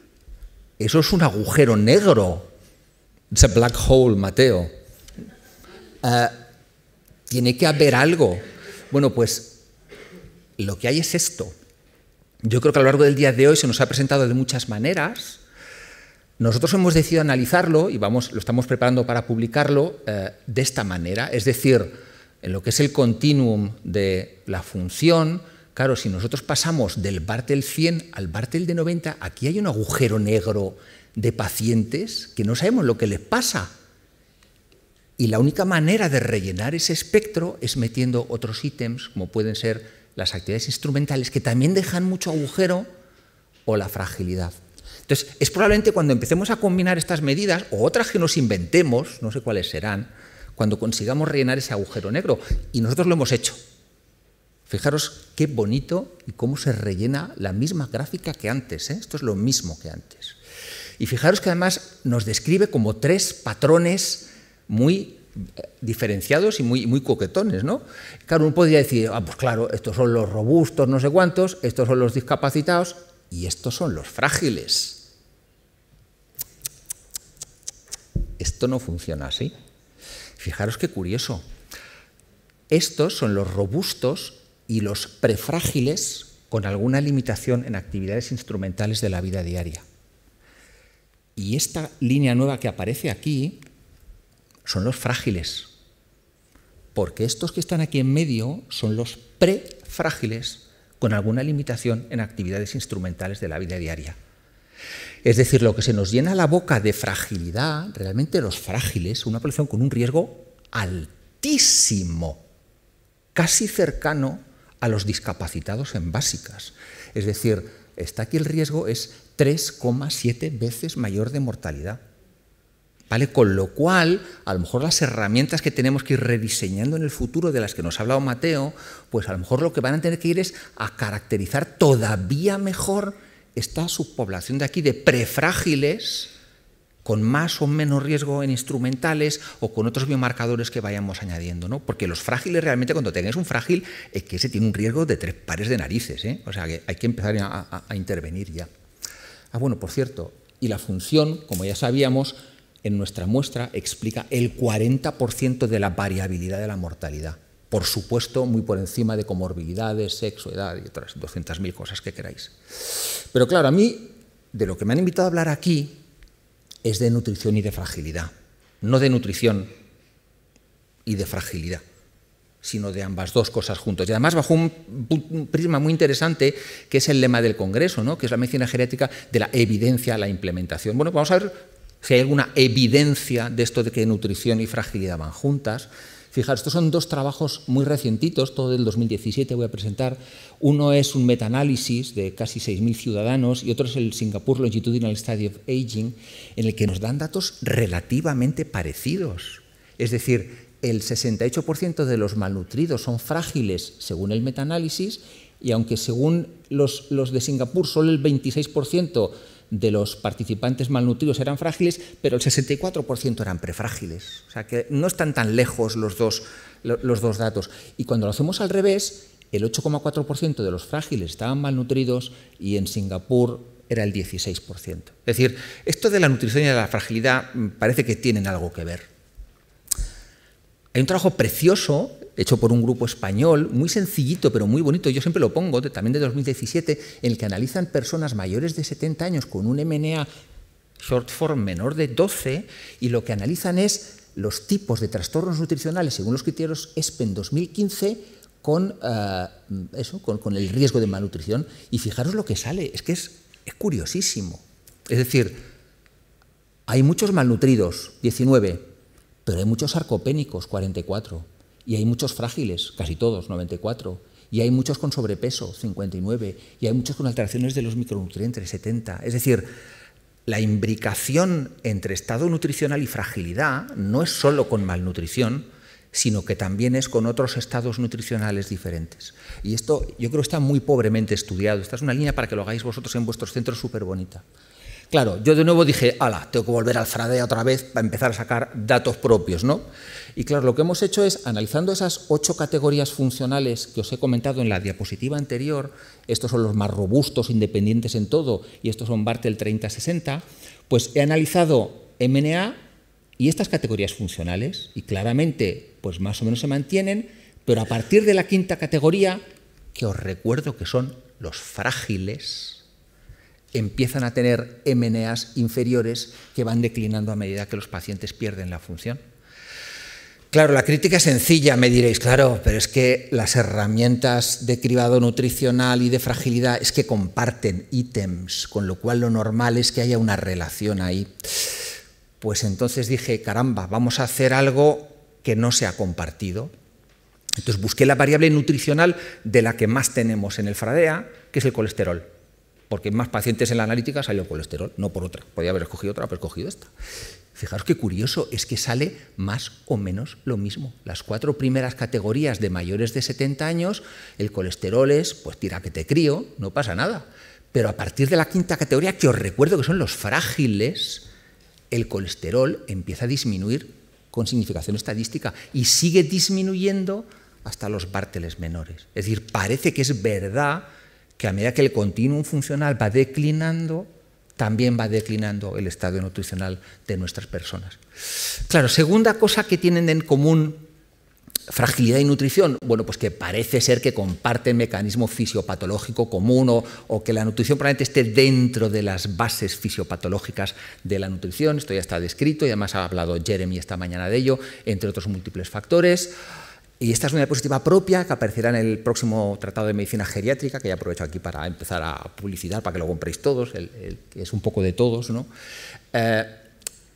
Eso es un agujero negro. It's a black hole, Mateo. Eh, tiene que haber algo. Bueno, pues lo que hay es esto. Yo creo que a lo largo del día de hoy se nos ha presentado de muchas maneras nosotros hemos decidido analizarlo y vamos, lo estamos preparando para publicarlo eh, de esta manera, es decir, en lo que es el continuum de la función, claro, si nosotros pasamos del Bartel 100 al Bartel de 90, aquí hay un agujero negro de pacientes que no sabemos lo que les pasa. Y la única manera de rellenar ese espectro es metiendo otros ítems, como pueden ser las actividades instrumentales, que también dejan mucho agujero, o la fragilidad. Entonces, es probablemente cuando empecemos a combinar estas medidas o otras que nos inventemos, no sé cuáles serán, cuando consigamos rellenar ese agujero negro. Y nosotros lo hemos hecho. Fijaros qué bonito y cómo se rellena la misma gráfica que antes. ¿eh? Esto es lo mismo que antes. Y fijaros que además nos describe como tres patrones muy eh, diferenciados y muy, muy coquetones, ¿no? Claro, uno podría decir, ah, pues claro, estos son los robustos, no sé cuántos, estos son los discapacitados y estos son los frágiles. Esto no funciona así. Fijaros qué curioso. Estos son los robustos y los prefrágiles con alguna limitación en actividades instrumentales de la vida diaria. Y esta línea nueva que aparece aquí son los frágiles, porque estos que están aquí en medio son los prefrágiles con alguna limitación en actividades instrumentales de la vida diaria. Es decir, lo que se nos llena la boca de fragilidad, realmente los frágiles, una población con un riesgo altísimo, casi cercano a los discapacitados en básicas. Es decir, está aquí el riesgo es 3,7 veces mayor de mortalidad. ¿Vale? Con lo cual, a lo mejor las herramientas que tenemos que ir rediseñando en el futuro, de las que nos ha hablado Mateo, pues a lo mejor lo que van a tener que ir es a caracterizar todavía mejor su subpoblación de aquí de prefrágiles con más o menos riesgo en instrumentales o con otros biomarcadores que vayamos añadiendo, ¿no? Porque los frágiles realmente cuando tengáis un frágil es eh, que ese tiene un riesgo de tres pares de narices, ¿eh? O sea que hay que empezar a, a intervenir ya. Ah, bueno, por cierto, y la función, como ya sabíamos, en nuestra muestra explica el 40% de la variabilidad de la mortalidad por supuesto, muy por encima de comorbilidades, sexo, edad y otras 200.000 cosas que queráis. Pero claro, a mí, de lo que me han invitado a hablar aquí, es de nutrición y de fragilidad. No de nutrición y de fragilidad, sino de ambas dos cosas juntas. Y además bajo un, prisma muy interesante, que es el lema del Congreso, ¿no? que es la medicina genética de la evidencia a la implementación. Bueno, vamos a ver si hay alguna evidencia de esto de que nutrición y fragilidad van juntas. Fijaros, estos son dos trabajos muy recientitos, todo del 2017 voy a presentar. Uno es un metaanálisis de casi 6.000 ciudadanos y otro es el Singapur Longitudinal Study of Aging, en el que nos dan datos relativamente parecidos. Es decir, el 68% de los malnutridos son frágiles según el metaanálisis y aunque según los, los de Singapur solo el 26% de los participantes malnutridos eran frágiles, pero el 64% eran prefrágiles. O sea que no están tan lejos los dos, datos. Y cuando lo hacemos al revés, el 8,4% de los frágiles estaban malnutridos y en Singapur era el 16%. Es decir, esto de la nutrición y de la fragilidad mm, parece que tienen algo que ver. Hay un trabajo precioso hecho por un grupo español, muy sencillito pero muy bonito, yo siempre lo pongo, también de 2017, en el que analizan personas mayores de 70 años con un MNA short form menor de 12 y lo que analizan es los tipos de trastornos nutricionales según los criterios ESPEN 2015 con, eh, eso, con, el riesgo de malnutrición. Y fijaros lo que sale, es que es, es curiosísimo. Es decir, hay muchos malnutridos, 19, pero hay muchos sarcopénicos, 44. Y hay muchos frágiles, casi todos, 94. Y hay muchos con sobrepeso, 59. Y hay muchos con alteraciones de los micronutrientes, 70. Es decir, la imbricación entre estado nutricional y fragilidad no es solo con malnutrición, sino que también es con otros estados nutricionales diferentes. Y esto yo creo está muy pobremente estudiado. Esta es una línea para que lo hagáis vosotros en vuestros centros súper bonita. Claro, yo de nuevo dije, ala, tengo que volver al FRADE otra vez para empezar a sacar datos propios, ¿no? Y claro, lo que hemos hecho es, analizando esas ocho categorías funcionales que os he comentado en la diapositiva anterior, estos son los más robustos, independientes en todo, y estos son Bartel 3060, pues he analizado MNA y estas categorías funcionales, y claramente, pues más o menos se mantienen, pero a partir de la quinta categoría, que os recuerdo que son los frágiles, empiezan a tener MNAs inferiores que van declinando a medida que los pacientes pierden la función. Claro, la crítica es sencilla, me diréis, claro, pero es que las herramientas de cribado nutricional y de fragilidad es que comparten ítems, con lo cual lo normal es que haya una relación ahí. Pues entonces dije, caramba, vamos a hacer algo que no se ha compartido. Entonces busqué la variable nutricional de la que más tenemos en el FRADEA, que es el colesterol porque más pacientes en la analítica salió el colesterol, no por otra. Podría haber escogido otra, pero he escogido esta. Fijaos qué curioso, es que sale más o menos lo mismo. Las cuatro primeras categorías de mayores de 70 años, el colesterol es, pues tira que te crío, no pasa nada. Pero a partir de la quinta categoría, que os recuerdo que son los frágiles, el colesterol empieza a disminuir con significación estadística y sigue disminuyendo hasta los bárteles menores. Es decir, parece que es verdad que a medida que el continuum funcional va declinando, también va declinando el estado nutricional de nuestras personas. Claro, segunda cosa que tienen en común fragilidad y nutrición, bueno, pues que parece ser que comparten mecanismo fisiopatológico común o, que la nutrición probablemente esté dentro de las bases fisiopatológicas de la nutrición, esto ya está descrito y además ha hablado Jeremy esta mañana de ello, entre otros múltiples factores. Y esta es una diapositiva propia que aparecerá en el próximo Tratado de Medicina Geriátrica, que ya aprovecho aquí para empezar a publicitar, para que lo compréis todos, que es un poco de todos. ¿no? Eh,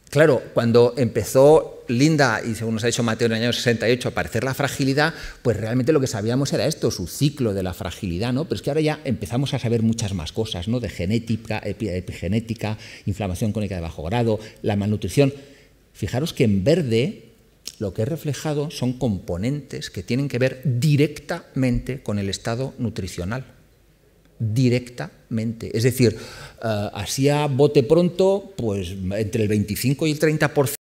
claro, cuando empezó Linda, y según nos ha dicho Mateo en el año 68, a aparecer la fragilidad, pues realmente lo que sabíamos era esto, su ciclo de la fragilidad, ¿no? Pero es que ahora ya empezamos a saber muchas más cosas, ¿no? De genética, epigenética, inflamación crónica de bajo grado, la malnutrición. Fijaros que en verde lo que he reflejado son componentes que tienen que ver directamente con el estado nutricional. Directamente. Es decir, eh, así a bote pronto, pues entre el 25 y el 30%